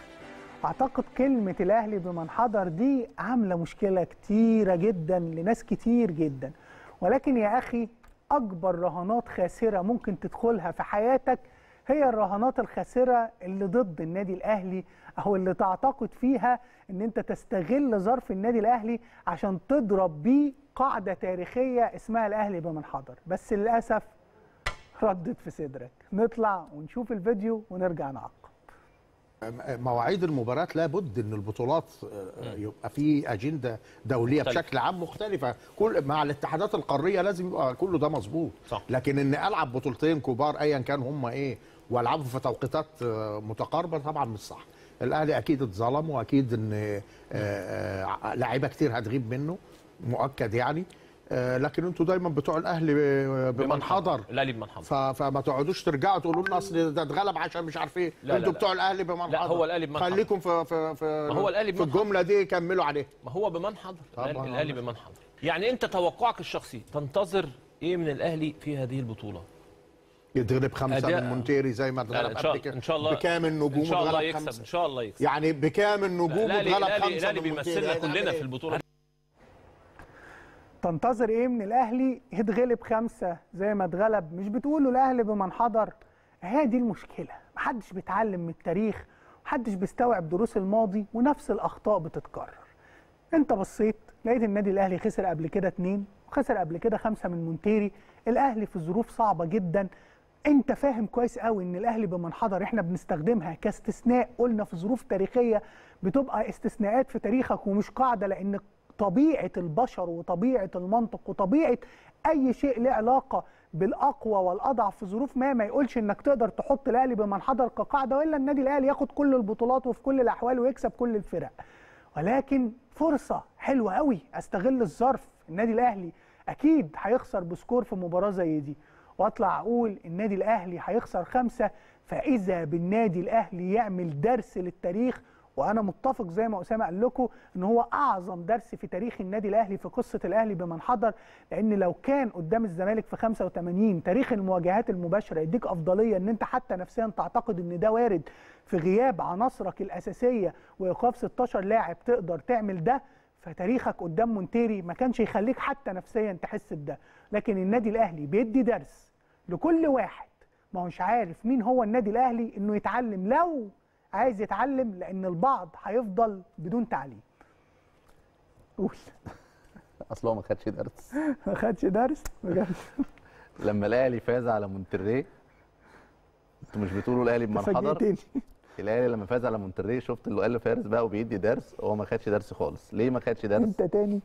اعتقد كلمه الاهلي بمن حضر دي عامله مشكله كتيره جدا لناس كتير جدا ولكن يا اخي اكبر رهانات خاسره ممكن تدخلها في حياتك هي الرهانات الخاسره اللي ضد النادي الاهلي او اللي تعتقد فيها ان انت تستغل ظرف النادي الاهلي عشان تضرب بيه قاعده تاريخيه اسمها الاهلي بمن حضر بس للاسف ردت في صدرك نطلع ونشوف الفيديو ونرجع نعقد مواعيد المباريات لابد ان البطولات آه، آه، يبقى في اجنده دوليه مختلف. بشكل عام مختلفه كل مع الاتحادات القاريه لازم يبقى كله ده مظبوط لكن ان العب بطولتين كبار ايا كان هم ايه والعبهم في توقيتات آه، متقاربه طبعا مش صح الاهلي اكيد اتظلم واكيد ان لاعيبه كتير هتغيب منه مؤكد يعني آه، لكن انتوا دايما بتوع الاهلي آه، بمن حضر الاهلي بمن حضر فما تقعدوش ترجعوا تقولوا لنا اصل ده اتغلب عشان مش عارف ايه انتوا بتوع الاهلي بمن حضر لا هو الاهلي بمن حضر خليكم في في في, هو الأهلي في الجمله دي كملوا عليها ما هو بمن حضر الاهلي بمن حضر يعني انت توقعك الشخصي تنتظر ايه من الاهلي في هذه البطوله يتغلب خمسه من مونتيري زي ما اتغلب قبل كده ان شاء الله بكام النجوم ان شاء الله يكسب ان شاء الله يكسب يعني بكام النجوم اتغلب خمسه الاهلي بيمثلنا كلنا في البطوله تنتظر ايه من الاهلي يتغلب خمسه زي ما اتغلب مش بتقولوا الاهلي بمن حضر هي دي المشكله محدش بيتعلم من التاريخ محدش بيستوعب دروس الماضي ونفس الاخطاء بتتكرر انت بصيت لقيت النادي الاهلي خسر قبل كده اتنين وخسر قبل كده خمسه من مونتيري الاهلي في ظروف صعبه جدا انت فاهم كويس قوي ان الاهلي بمن حضر احنا بنستخدمها كاستثناء قلنا في ظروف تاريخيه بتبقى استثناءات في تاريخك ومش قاعده لان طبيعه البشر وطبيعه المنطق وطبيعه اي شيء له علاقه بالاقوى والاضعف في ظروف ما ما يقولش انك تقدر تحط الاهلي بمن حضر كقاعده والا النادي الاهلي ياخد كل البطولات وفي كل الاحوال ويكسب كل الفرق ولكن فرصه حلوه قوي استغل الظرف النادي الاهلي اكيد هيخسر بسكور في مباراه زي دي واطلع اقول النادي الاهلي هيخسر خمسه فاذا بالنادي الاهلي يعمل درس للتاريخ وانا متفق زي ما اسامه قال لكم ان هو اعظم درس في تاريخ النادي الاهلي في قصه الاهلي بمن حضر لان لو كان قدام الزمالك في 85 تاريخ المواجهات المباشره يديك افضليه ان انت حتى نفسيا تعتقد ان ده وارد في غياب عناصرك الاساسيه وايقاف 16 لاعب تقدر تعمل ده فتاريخك قدام مونتيري ما كانش يخليك حتى نفسيا تحس بده لكن النادي الاهلي بيدي درس لكل واحد ما هوش عارف مين هو النادي الاهلي انه يتعلم لو عايز يتعلم لان البعض هيفضل بدون تعليم قول [LAUGHS] اصل هو ما خدش درس [LAUGHS] ما خدش درس بجد [LAUGHS] لما الاهلي فاز على مونتري انتوا مش بتقولوا الاهلي بمنحدر الاهلي لما فاز على مونتري شفت اللي قال فارس بقى وبيدي درس هو ما خدش درس خالص ليه ما خدش درس انت تاني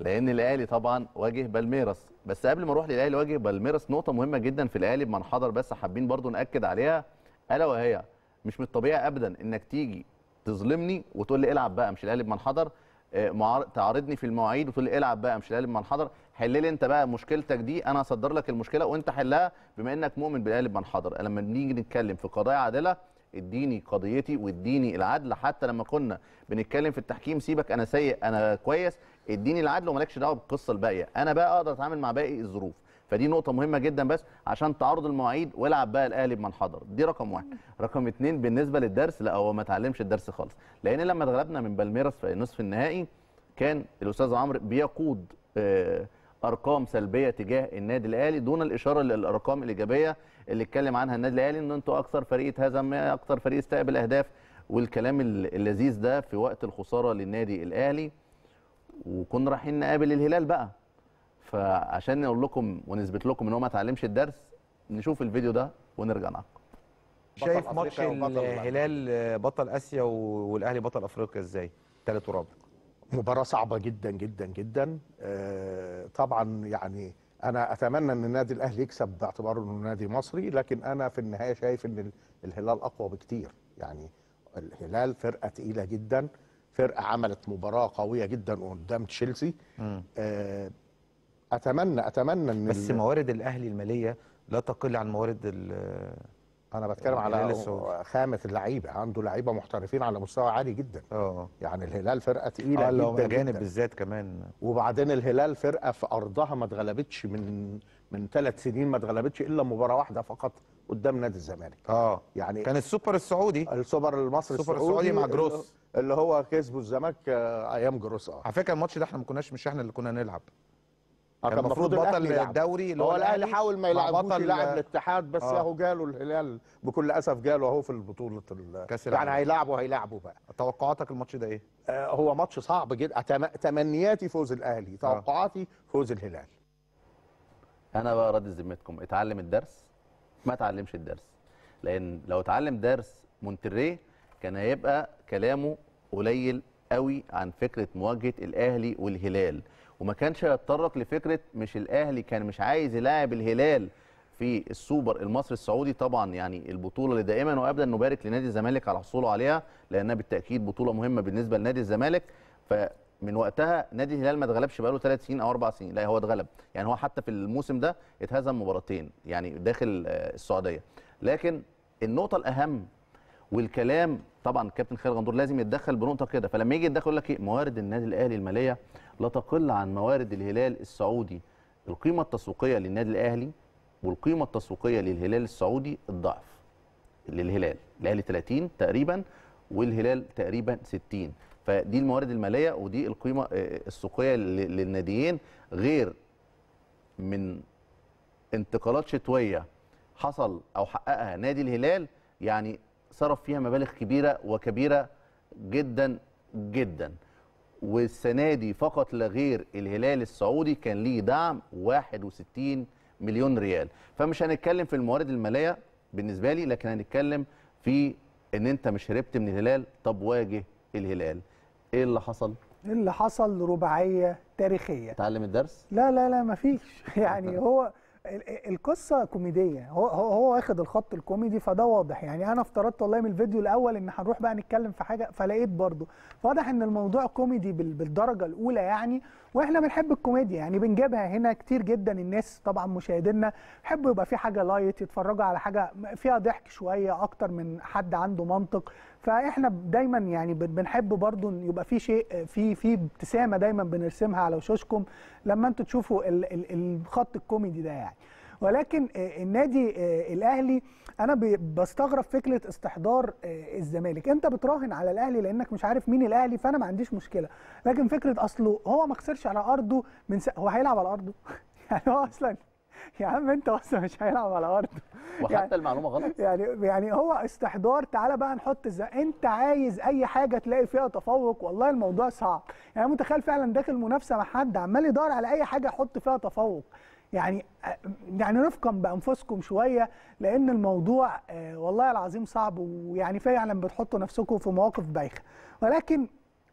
لان الاهلي طبعا واجه بالميراس بس قبل ما اروح للاهلي واجه بالميراس نقطه مهمه جدا في الاهلي بمنحدر بس حابين برضو ناكد عليها الا وهي مش من الطبيعي ابدا انك تيجي تظلمني وتقول لي العب بقى مش الاهلي بمنحدر آه، تعارضني في المواعيد وتقول لي العب بقى مش الاهلي بمنحدر حل لي انت بقى مشكلتك دي انا هصدر لك المشكله وانت حلها بما انك مؤمن بالقالب بمنحدر لما بنيجي نتكلم في قضايا عادله اديني قضيتي واديني العدل حتى لما كنا بنتكلم في التحكيم سيبك انا سيء انا كويس اديني العدل ومالكش دعوه بالقصه الباقيه انا بقى اقدر اتعامل مع باقي الظروف فدي نقطه مهمه جدا بس عشان تعرض المواعيد والعب بقى الاهلي بمن حضر دي رقم واحد رقم اثنين بالنسبه للدرس لا هو ما اتعلمش الدرس خالص لان لما اتغلبنا من بالميراس في نصف النهائي كان الاستاذ عمرو بيقود آه، ارقام سلبيه تجاه النادي الاهلي دون الاشاره للارقام الايجابيه اللي اتكلم عنها النادي الاهلي ان انتوا اكثر فريق اتهزم اكثر فريق استقبل اهداف والكلام اللذيذ ده في وقت الخساره للنادي الاهلي وكنا رايحين نقابل الهلال بقى فعشان نقول لكم ونثبت لكم ان هو ما اتعلمش الدرس نشوف الفيديو ده ونرجع نعقب شايف ماتش الهلال بطل اسيا والاهلي بطل افريقيا ازاي ثالث ورابع مباراه صعبه جدا جدا جدا آه، طبعا يعني انا اتمنى ان النادي الاهلي يكسب باعتباره انه نادي مصري لكن انا في النهايه شايف ان الهلال اقوى بكتير يعني الهلال فرقه ثقيله جدا فرقه عملت مباراه قويه جدا قدام تشيلسي اتمنى اتمنى ان بس موارد الاهلي الماليه لا تقل عن موارد انا بتكلم على خامه اللعيبه عنده لعيبه محترفين على مستوى عالي جدا اه يعني الهلال فرقه ثقيله آه جدا جانب بالذات كمان وبعدين الهلال فرقه في ارضها ما اتغلبتش من من ثلاث سنين ما اتغلبتش الا مباراه واحده فقط قدام نادي الزمالك اه يعني كان السوبر السعودي السوبر المصري السوبر السعودي, السعودي مع جروس اللي هو كسبه الزمالك آه، ايام جروس اه على فكره الماتش ده احنا ما كناش مش احنا اللي كنا نلعب آه، كان المفروض بطل الدوري اللي هو الاهلي حاول ما يلعبوش لاعب الاتحاد بس آه. اهو جاله الهلال بكل اسف جاله اهو في البطوله كاس يعني هيلاعبوا هيلاعبوا بقى توقعاتك الماتش ده ايه؟ آه، هو ماتش صعب جدا تمنياتي فوز الاهلي توقعاتي فوز الهلال انا بقى رد ذمتكم اتعلم الدرس ما اتعلمش الدرس لان لو اتعلم درس مونتريه كان هيبقى كلامه قليل قوي عن فكره مواجهه الاهلي والهلال وما كانش هيتطرق لفكره مش الاهلي كان مش عايز يلاعب الهلال في السوبر المصري السعودي طبعا يعني البطوله اللي دائما وابدا نبارك لنادي الزمالك على حصوله عليها لانها بالتاكيد بطوله مهمه بالنسبه لنادي الزمالك فمن وقتها نادي الهلال ما اتغلبش بقاله ثلاث سنين او اربع سنين لا هو اتغلب يعني هو حتى في الموسم ده اتهزم مباراتين يعني داخل آه، السعوديه لكن النقطه الاهم والكلام طبعا كابتن خالد غندور لازم يتدخل بنقطه كده فلما يجي يتدخل يقول لك ايه موارد النادي الاهلي الماليه لا تقل عن موارد الهلال السعودي القيمة التسويقية للنادي الأهلي والقيمة التسويقية للهلال السعودي الضعف للهلال الأهلي 30 تقريبا والهلال تقريبا 60 فدي الموارد المالية ودي القيمة آه، السوقية للناديين غير من انتقالات شتوية حصل أو حققها نادي الهلال يعني صرف فيها مبالغ كبيرة وكبيرة جدا جدا والسنه دي فقط لا غير الهلال السعودي كان ليه دعم 61 مليون ريال فمش هنتكلم في الموارد الماليه بالنسبه لي لكن هنتكلم في ان انت مش هربت من الهلال طب واجه الهلال ايه اللي حصل اللي حصل رباعيه تاريخيه تعلم الدرس لا لا لا مفيش [LAUGHS] يعني [LAUGHS] هو القصه كوميديه هو هو, واخد الخط الكوميدي فده واضح يعني انا افترضت والله من الفيديو الاول ان هنروح بقى نتكلم في حاجه فلقيت برضه فواضح ان الموضوع كوميدي بالدرجه الاولى يعني واحنا بنحب الكوميديا يعني بنجيبها هنا كتير جدا الناس طبعا مشاهدينا يحبوا يبقى في حاجه لايت يتفرجوا على حاجه فيها ضحك شويه اكتر من حد عنده منطق فاحنا دايما يعني بنحب برضو ان يبقى في شيء في في ابتسامه دايما بنرسمها على وشوشكم لما انتوا تشوفوا الخط الكوميدي ده يعني ولكن آه، النادي آه، الاهلي انا بستغرب فكره استحضار آه، الزمالك انت بتراهن على الاهلي لانك مش عارف مين الاهلي فانا ما عنديش مشكله لكن فكره اصله هو ما خسرش على ارضه من س... هو هيلعب على ارضه [LAUGHS] يعني هو اصلا [LAUGHS] يا عم انت اصلا مش هيلعب على ارضه وحتى يعني المعلومه غلط يعني يعني هو استحضار تعالى بقى نحط ازاي انت عايز اي حاجه تلاقي فيها تفوق والله الموضوع صعب يعني متخيل فعلا داخل منافسه مع حد عمال يدور على اي حاجه يحط فيها تفوق يعني يعني رفقا بانفسكم شويه لان الموضوع آه، والله العظيم صعب ويعني فعلا بتحطوا نفسكم في مواقف بايخه ولكن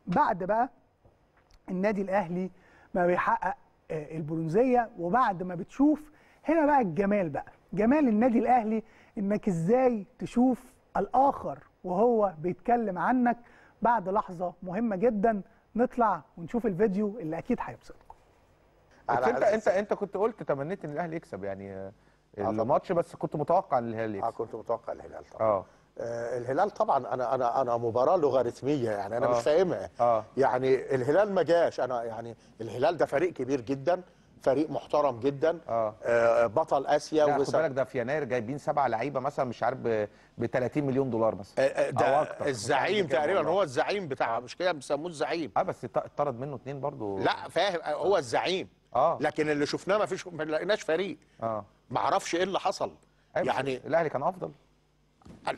بعد بقى النادي الاهلي ما بيحقق آه، البرونزيه وبعد ما بتشوف هنا بقى الجمال بقى جمال النادي الاهلي انك ازاي تشوف الاخر وهو بيتكلم عنك بعد لحظه مهمه جدا نطلع ونشوف الفيديو اللي اكيد هيبسطكم انت انت انت كنت قلت تمنيت ان الاهلي يكسب يعني آه، الماتش بس كنت متوقع ان الهلال يكسب اه كنت متوقع الهلال طبعا اه آه، الهلال طبعا انا انا انا مباراه لوغاريتميه يعني انا آه. مش فاهمها آه. يعني الهلال ما جاش انا يعني الهلال ده فريق كبير جدا فريق محترم جدا آه. آه بطل اسيا خد بالك ده في يناير جايبين سبعه لعيبه مثلا مش عارف ب 30 مليون دولار مثلا آه, آه، ده الزعيم تقريبا هو الزعيم بتاعها مش كده بيسموه الزعيم اه بس اتطرد منه اثنين برضو لا فاهم هو الزعيم آه. لكن اللي شفناه ما فيش ما لقيناش فريق آه. ما اعرفش ايه اللي حصل يعني الاهلي كان افضل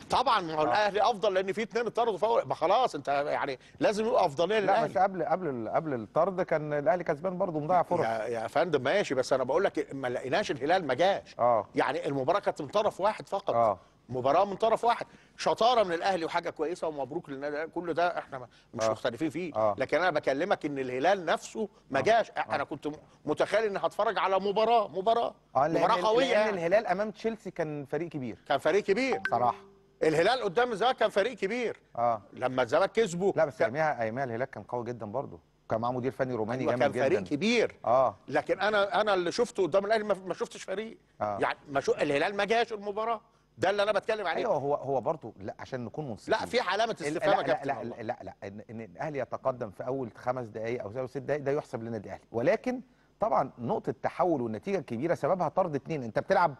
طبعا ما آه. هو الاهلي افضل لان في اثنين اتطردوا فوق ما خلاص انت يعني لازم يبقى افضليه للاهلي لا مش قبل قبل قبل الطرد كان الاهلي كسبان برضه مضيع فرص يا, يا فندم ماشي بس انا بقول لك ما لقيناش الهلال ما جاش اه يعني المباراه كانت من طرف واحد فقط اه مباراه من طرف واحد شطاره من الاهلي وحاجه كويسه ومبروك للنادي كل ده احنا مش آه. مختلفين فيه آه. لكن انا بكلمك ان الهلال نفسه ما آه. جاش آه. انا كنت متخيل اني هتفرج على مباراه مباراه آه مباراه قويه لان يعني. الهلال امام تشيلسي كان فريق كبير كان فريق كبير صراحه الهلال قدام الزمالك كان فريق كبير اه لما الزمالك كسبه لا بس ايامها ايامها الهلال كان قوي جدا برضه كان معاه مدير فني روماني أيوة، جامد جدا كان فريق كبير اه لكن انا انا اللي شفته قدام الاهلي ما شفتش فريق آه. يعني ما شو الهلال ما جاش المباراه ده اللي انا بتكلم عليه ايوه هو هو برضه لا عشان نكون منصفين لا في علامه استفهام يا كابتن لا لا, لا لا ان ان الاهلي يتقدم في اول خمس دقائق او ست دقائق ده يحسب للنادي الاهلي ولكن طبعا نقطه التحول والنتيجه الكبيره سببها طرد اثنين انت بتلعب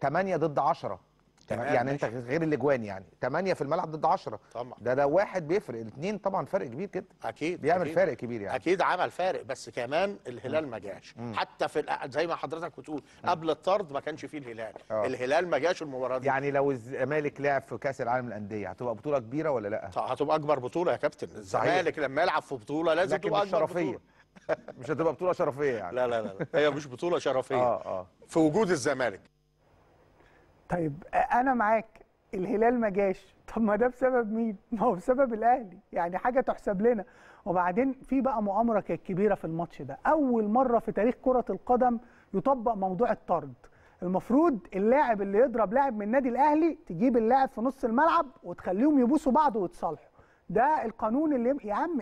8 آه، ضد 10 تمام يعني انت غير الاجوان يعني 8 في الملعب ضد 10 طبعا ده ده واحد بيفرق الاثنين طبعا فرق كبير جدا اكيد بيعمل أكيد. فارق كبير يعني اكيد عمل فارق بس كمان الهلال ما جاش حتى في زي ما حضرتك بتقول قبل الطرد ما كانش فيه الهلال أوه. الهلال ما جاش المباراه دي يعني لو الزمالك لعب في كاس العالم للانديه هتبقى بطوله كبيره ولا لا هتبقى اكبر بطوله يا كابتن الزمالك لما يلعب في بطوله لازم تبقى اكبر شرفية. بطوله [LAUGHS] مش هتبقى بطوله شرفيه يعني لا لا لا هي مش بطوله شرفيه [LAUGHS] اه اه في وجود الزمالك طيب انا معاك الهلال ما جاش [LAUGHS] طب ما ده بسبب مين ما هو بسبب الاهلي يعني حاجه تحسب لنا وبعدين في بقى مؤامره كانت كبيره في الماتش ده اول مره في تاريخ كره القدم يطبق موضوع الطرد المفروض اللاعب اللي يضرب لاعب من النادي الاهلي تجيب اللاعب في نص الملعب وتخليهم يبوسوا بعض ويتصالحوا ده القانون اللي يا عم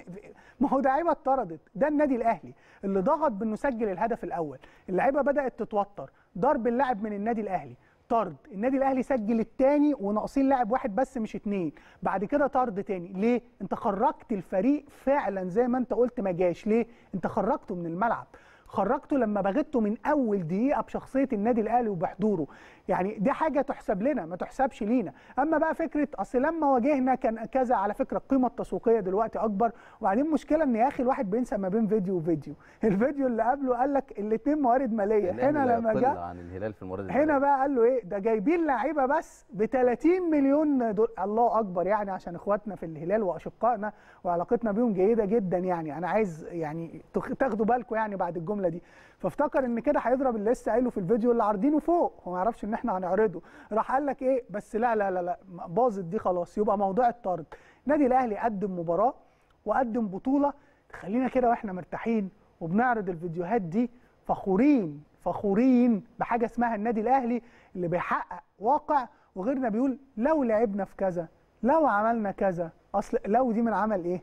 ما هو لعيبه اتطردت ده النادي الاهلي اللي ضغط بانه سجل الهدف الاول اللعيبه بدات تتوتر ضرب اللاعب من النادي الاهلي طرد النادي الاهلي سجل الثاني وناقصين لاعب واحد بس مش اتنين بعد كده طرد تاني ليه انت خرجت الفريق فعلا زي ما انت قلت ما جاش ليه انت خرجته من الملعب خرجته لما بغيته من اول دقيقه بشخصيه النادي الاهلي وبحضوره يعني دي حاجه تحسب لنا ما تحسبش لينا اما بقى فكره اصل لما واجهنا كان كذا على فكره القيمه التسويقيه دلوقتي اكبر وبعدين مشكله ان يا اخي الواحد بينسى ما بين فيديو وفيديو [LAUGHS] الفيديو اللي قبله قال لك الاثنين موارد ماليه هنا لما جاء عن الهلال في الموارد هنا بقى قال له ايه ده جايبين لعيبه بس ب 30 مليون دول الله اكبر يعني عشان اخواتنا في الهلال واشقائنا وعلاقتنا بيهم جيده جدا يعني انا عايز يعني تاخدوا بالكم يعني بعد الجمله دي فافتكر ان كده هيضرب اللي لسه قايله في الفيديو اللي عارضينه فوق هو ما يعرفش ان احنا هنعرضه راح قال لك ايه بس لا لا لا لا باظت دي خلاص يبقى موضوع الطرد النادي الاهلي قدم مباراه وقدم بطوله تخلينا كده واحنا مرتاحين وبنعرض الفيديوهات دي فخورين فخورين بحاجه اسمها النادي الاهلي اللي بيحقق واقع وغيرنا بيقول لو لعبنا في كذا لو عملنا كذا اصل لو دي من عمل ايه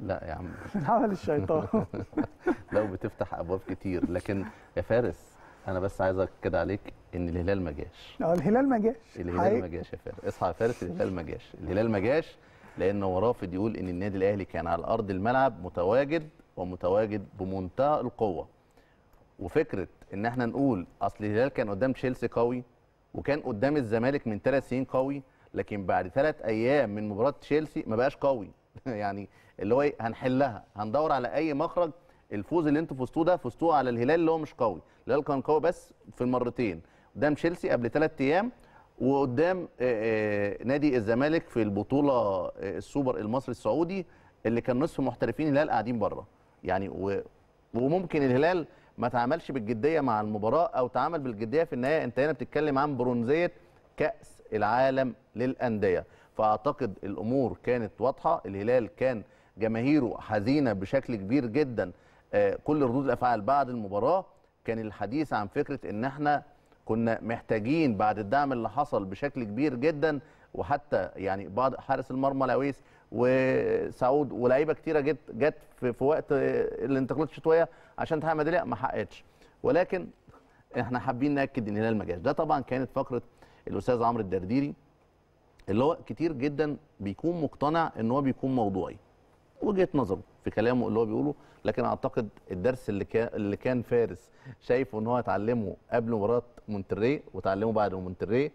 لا يا عم [LAUGHS] عمل الشيطان [LAUGHS] لو بتفتح ابواب كتير لكن يا فارس انا بس عايز اكد عليك ان الهلال ما جاش اه الهلال ما جاش الهلال ما جاش يا فارس اصحى يا فارس الهلال ما جاش الهلال ما جاش لان هو رافض يقول ان النادي الاهلي كان على ارض الملعب متواجد ومتواجد بمنتهى القوه وفكره ان احنا نقول اصل الهلال كان قدام تشيلسي قوي وكان قدام الزمالك من ثلاث سنين قوي لكن بعد ثلاث ايام من مباراه تشيلسي ما بقاش قوي [LAUGHS] يعني اللي هو ايه هنحلها هندور على اي مخرج الفوز اللي انتوا فزتوه ده فزتوه على الهلال اللي هو مش قوي الهلال كان قوي بس في المرتين قدام تشيلسي قبل ثلاث ايام وقدام آه، آه، نادي الزمالك في البطوله آه، السوبر المصري السعودي اللي كان نصف محترفين الهلال قاعدين بره يعني و... وممكن الهلال ما تعاملش بالجديه مع المباراه او تعامل بالجديه في النهايه انت هنا بتتكلم عن برونزيه كاس العالم للانديه فاعتقد الامور كانت واضحه الهلال كان جماهيره حزينه بشكل كبير جدا آه، كل ردود الافعال بعد المباراه كان الحديث عن فكره ان احنا كنا محتاجين بعد الدعم اللي حصل بشكل كبير جدا وحتى يعني بعض حارس المرمى لويس وسعود ولاعيبه كتيره جت جت في, وقت الانتقالات الشتويه عشان تحقق ميداليه ما حققتش ولكن احنا حابين ناكد ان الهلال ما جاش ده طبعا كانت فقره الاستاذ عمرو الدرديري اللي هو كتير جدا بيكون مقتنع ان هو بيكون موضوعي وجهه نظره في كلامه اللي هو بيقوله لكن اعتقد الدرس اللي كان اللي كان فارس شايفه ان هو اتعلمه قبل مباراه مونتري وتعلمه بعد مونتري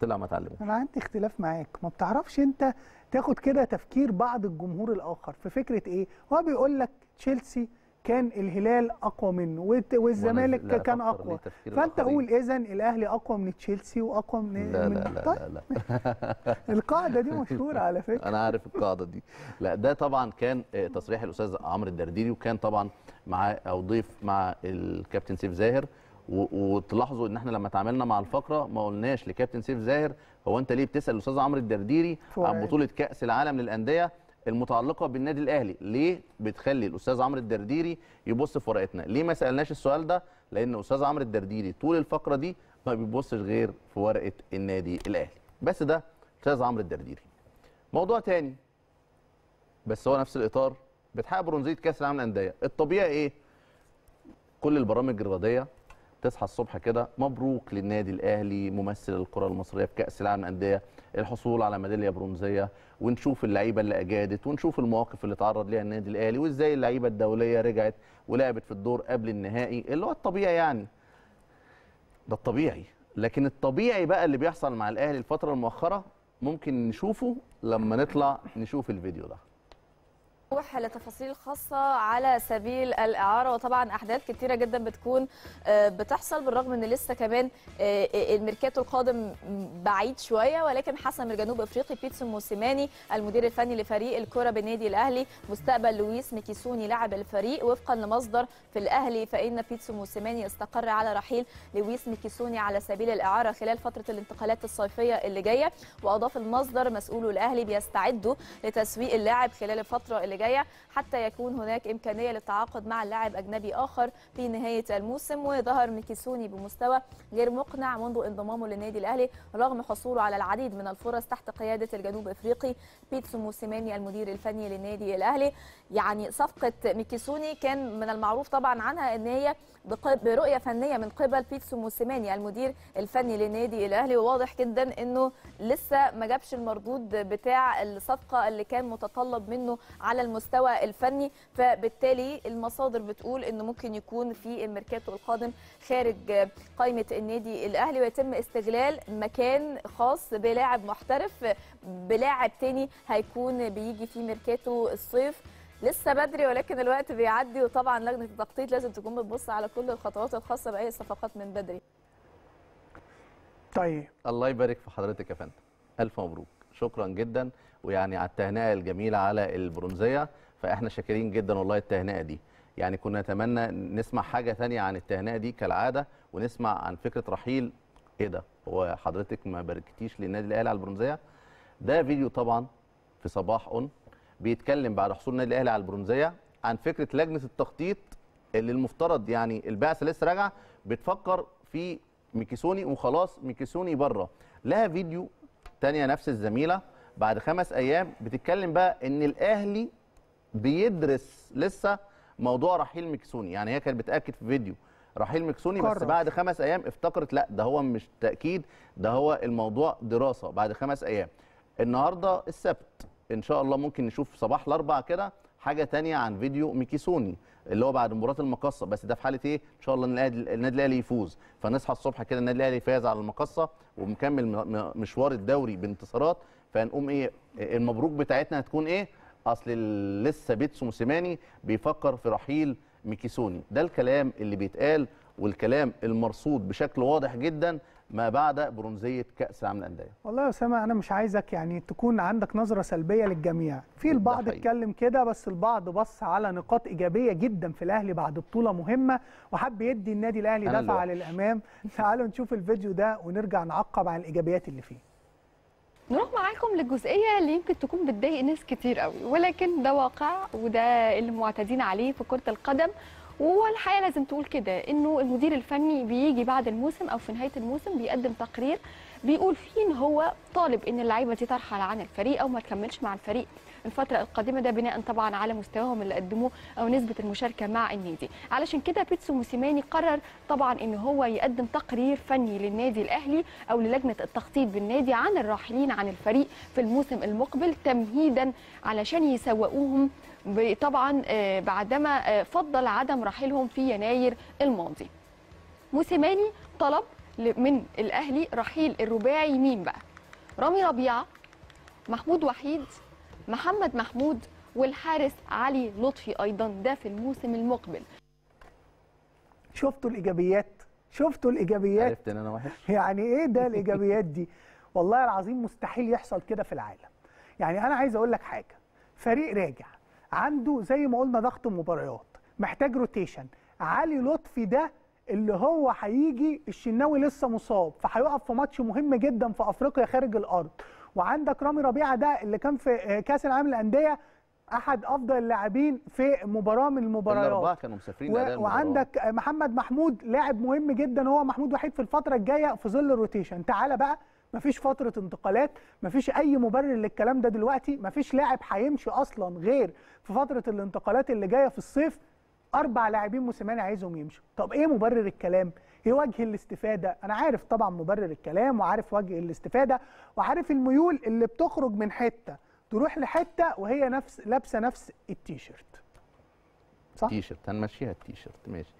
طلع ما اتعلمه انا عندي اختلاف معاك ما بتعرفش انت تاخد كده تفكير بعض الجمهور الاخر في فكره ايه هو بيقول لك تشيلسي كان الهلال اقوى منه والزمالك كان اقوى فانت قول اذا الاهلي اقوى من تشيلسي واقوى من لا من لا, لا, طيب. لا, لا. [LAUGHS] القاعده دي مشهوره على فكره انا عارف القاعده دي لا ده طبعا كان آه، تصريح الاستاذ عمرو الدرديري وكان طبعا مع او ضيف مع الكابتن سيف زاهر وتلاحظوا ان احنا لما تعاملنا مع الفقره ما قلناش لكابتن سيف زاهر هو انت ليه بتسال الاستاذ عمرو الدرديري عن بطوله كاس العالم للانديه المتعلقه بالنادي الاهلي ليه بتخلي الاستاذ عمرو الدرديري يبص في ورقتنا ليه ما سالناش السؤال ده لان الاستاذ عمرو الدرديري طول الفقره دي ما بيبصش غير في ورقه النادي الاهلي بس ده استاذ عمرو الدرديري موضوع تاني بس هو نفس الاطار بتحقق برونزيه كاس العالم للانديه الطبيعي ايه كل البرامج الرياضيه تصحى الصبح كده مبروك للنادي الاهلي ممثل الكره المصريه في كاس العالم للانديه الحصول على ميداليه برونزيه ونشوف اللعيبه اللي اجادت ونشوف المواقف اللي تعرض ليها النادي الاهلي وازاي اللعيبه الدوليه رجعت ولعبت في الدور قبل النهائي اللي هو الطبيعي يعني ده الطبيعي لكن الطبيعي بقى اللي بيحصل مع الاهلي الفتره المؤخره ممكن نشوفه لما نطلع نشوف الفيديو ده نروح لتفاصيل خاصة على سبيل الإعارة وطبعا أحداث كتيرة جدا بتكون آه، بتحصل بالرغم إن لسه كمان آه، آه، الميركاتو القادم بعيد شوية ولكن حسم الجنوب أفريقي بيتسو موسيماني المدير الفني لفريق الكرة بالنادي الأهلي مستقبل لويس ميكيسوني لاعب الفريق وفقا لمصدر في الأهلي فإن بيتسو موسيماني استقر على رحيل لويس ميكيسوني على سبيل الإعارة خلال فترة الانتقالات الصيفية اللي جاية وأضاف المصدر مسؤول الأهلي بيستعدوا لتسويق اللاعب خلال الفترة اللي الخارجيه حتى يكون هناك امكانيه للتعاقد مع لاعب اجنبي اخر في نهايه الموسم وظهر ميكيسوني بمستوى غير مقنع منذ انضمامه للنادي الاهلي رغم حصوله على العديد من الفرص تحت قياده الجنوب افريقي بيتسو موسيماني المدير الفني للنادي الاهلي يعني صفقه ميكيسوني كان من المعروف طبعا عنها ان هي برؤيه فنيه من قبل بيتسو موسيماني المدير الفني للنادي الاهلي وواضح جدا انه لسه ما جابش المردود بتاع الصفقه اللي كان متطلب منه على المستوى الفني فبالتالي المصادر بتقول أنه ممكن يكون في الميركاتو القادم خارج قائمة النادي الأهلي ويتم استغلال مكان خاص بلاعب محترف بلاعب تاني هيكون بيجي في ميركاتو الصيف لسه بدري ولكن الوقت بيعدي وطبعا لجنه التخطيط لازم تكون بتبص على كل الخطوات الخاصه باي صفقات من بدري. طيب الله يبارك في حضرتك يا فندم. الف مبروك شكرا جدا. ويعني على التهنئه الجميله على البرونزيه فاحنا شاكرين جدا والله التهنئه دي يعني كنا نتمنى نسمع حاجه ثانيه عن التهنئه دي كالعاده ونسمع عن فكره رحيل ايه ده هو حضرتك ما باركتيش للنادي الاهلي على البرونزيه ده فيديو طبعا في صباح اون بيتكلم بعد حصول النادي الاهلي على البرونزيه عن فكره لجنه التخطيط اللي المفترض يعني البعثه لسه راجعه بتفكر في ميكيسوني وخلاص ميكيسوني بره لها فيديو تانية نفس الزميله بعد خمس ايام بتتكلم بقى ان الاهلي بيدرس لسه موضوع رحيل مكسوني يعني هي كانت بتاكد في فيديو رحيل مكسوني بس بعد خمس ايام افتكرت لا ده هو مش تاكيد ده هو الموضوع دراسه بعد خمس ايام النهارده السبت ان شاء الله ممكن نشوف صباح الاربع كده حاجه تانية عن فيديو ميكيسوني اللي هو بعد مباراه المقصه بس ده في حاله ايه ان شاء الله النادي الاهلي يفوز فنصحى الصبح كده النادي الاهلي فاز على المقصه ومكمل مشوار الدوري بانتصارات فهنقوم ايه المبروك بتاعتنا هتكون ايه اصل لسه بيتسو موسيماني بيفكر في رحيل ميكيسوني ده الكلام اللي بيتقال والكلام المرصود بشكل واضح جدا ما بعد برونزيه كاس العالم للانديه والله يا اسامه انا مش عايزك يعني تكون عندك نظره سلبيه للجميع في البعض اتكلم كده بس البعض بص على نقاط ايجابيه جدا في الاهلي بعد بطوله مهمه وحب يدي النادي الاهلي دفعه للامام تعالوا نشوف الفيديو ده ونرجع نعقب على الايجابيات اللي فيه نروح معاكم للجزئيه اللي يمكن تكون بتضايق ناس كتير قوي ولكن ده واقع وده اللي معتادين عليه في كره القدم والحقيقه لازم تقول كده انه المدير الفني بيجي بعد الموسم او في نهايه الموسم بيقدم تقرير بيقول فيه ان هو طالب ان اللعيبه دي ترحل عن الفريق او ما تكملش مع الفريق الفتره القادمه ده بناء طبعا على مستواهم اللي قدموه او نسبه المشاركه مع النادي علشان كده بيتسو موسيماني قرر طبعا ان هو يقدم تقرير فني للنادي الاهلي او للجنه التخطيط بالنادي عن الراحلين عن الفريق في الموسم المقبل تمهيدا علشان يسوقوهم طبعا آه، بعدما آه، فضل عدم رحيلهم في يناير الماضي موسيماني طلب من الاهلي رحيل الرباعي مين بقى رامي ربيعه محمود وحيد محمد محمود والحارس علي لطفي ايضا ده في الموسم المقبل شفتوا الايجابيات شفتوا الايجابيات عرفت ان انا وحش يعني ايه ده الايجابيات دي [LAUGHS] والله العظيم مستحيل يحصل كده في العالم يعني انا عايز اقول لك حاجه فريق راجع عنده زي ما قلنا ضغط مباريات محتاج روتيشن علي لطفي ده اللي هو هيجي الشناوي لسه مصاب فهيقف في ماتش مهم جدا في افريقيا خارج الارض وعندك رامي ربيعه ده اللي كان في آه، كاس العالم للانديه احد افضل اللاعبين في مباراه من المباريات الاربعه كانوا مسافرين و... وعندك آه، محمد محمود لاعب مهم جدا هو محمود وحيد في الفتره الجايه في ظل الروتيشن تعالى بقى مفيش فتره انتقالات مفيش اي مبرر للكلام ده دلوقتي مفيش لاعب هيمشي اصلا غير في فتره الانتقالات اللي جايه في الصيف اربع لاعبين موسيماني عايزهم يمشوا طب ايه مبرر الكلام ايه وجه الاستفاده انا عارف طبعا مبرر الكلام وعارف وجه الاستفاده وعارف الميول اللي بتخرج من حته تروح لحته وهي نفس لابسه نفس التيشيرت صح التيشيرت هنمشيها التيشيرت ماشي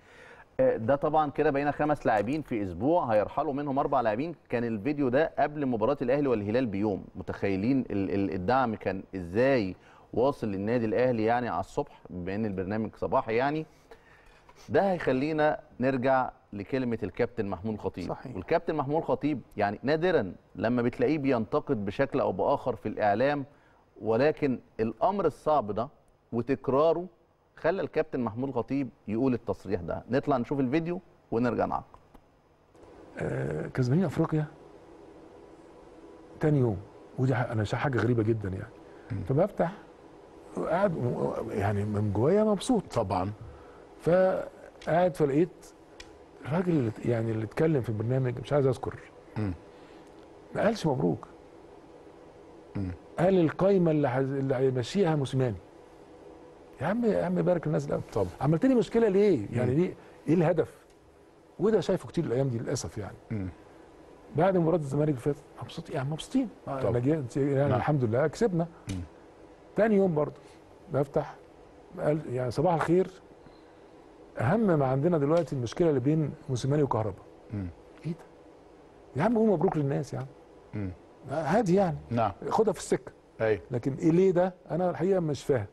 آه، ده طبعا كده بقينا خمس لاعبين في اسبوع هيرحلوا منهم اربع لاعبين كان الفيديو ده قبل مباراه الاهلي والهلال بيوم متخيلين الدعم كان ازاي واصل للنادي الاهلي يعني على الصبح بما ان البرنامج صباحي يعني ده هيخلينا نرجع لكلمه الكابتن محمود الخطيب صحيح. والكابتن محمود الخطيب يعني نادرا لما بتلاقيه بينتقد بشكل او باخر في الاعلام ولكن الامر الصعب ده وتكراره خلى الكابتن محمود الخطيب يقول التصريح ده نطلع نشوف الفيديو ونرجع نعقد آه كسبانين افريقيا تاني يوم ودي انا شايف حاجه غريبه جدا يعني فبفتح قاعد يعني من جوايا مبسوط طبعا فقعد فلقيت الراجل اللي يعني اللي اتكلم في البرنامج مش عايز اذكر ما قالش مبروك قال القايمه اللي حز... اللي هيمشيها موسيماني يا عم يا عم بارك الناس الاول طب عملت لي مشكله ليه؟ يعني ليه؟ ايه الهدف؟ وده شايفه كتير الايام دي للاسف يعني مم. بعد مباراه الزمالك اللي فاتت مبسوطين يعني مبسوطين آه، يعني, يعني مم. الحمد لله كسبنا مم. تاني يوم برضه بفتح قال يعني صباح الخير اهم ما عندنا دلوقتي المشكله اللي بين موسيماني وكهربا ايه ده يا عم قول مبروك للناس يا عم هادي يعني نعم خدها في السكه ايوه لكن ايه ليه ده انا الحقيقه مش فاهم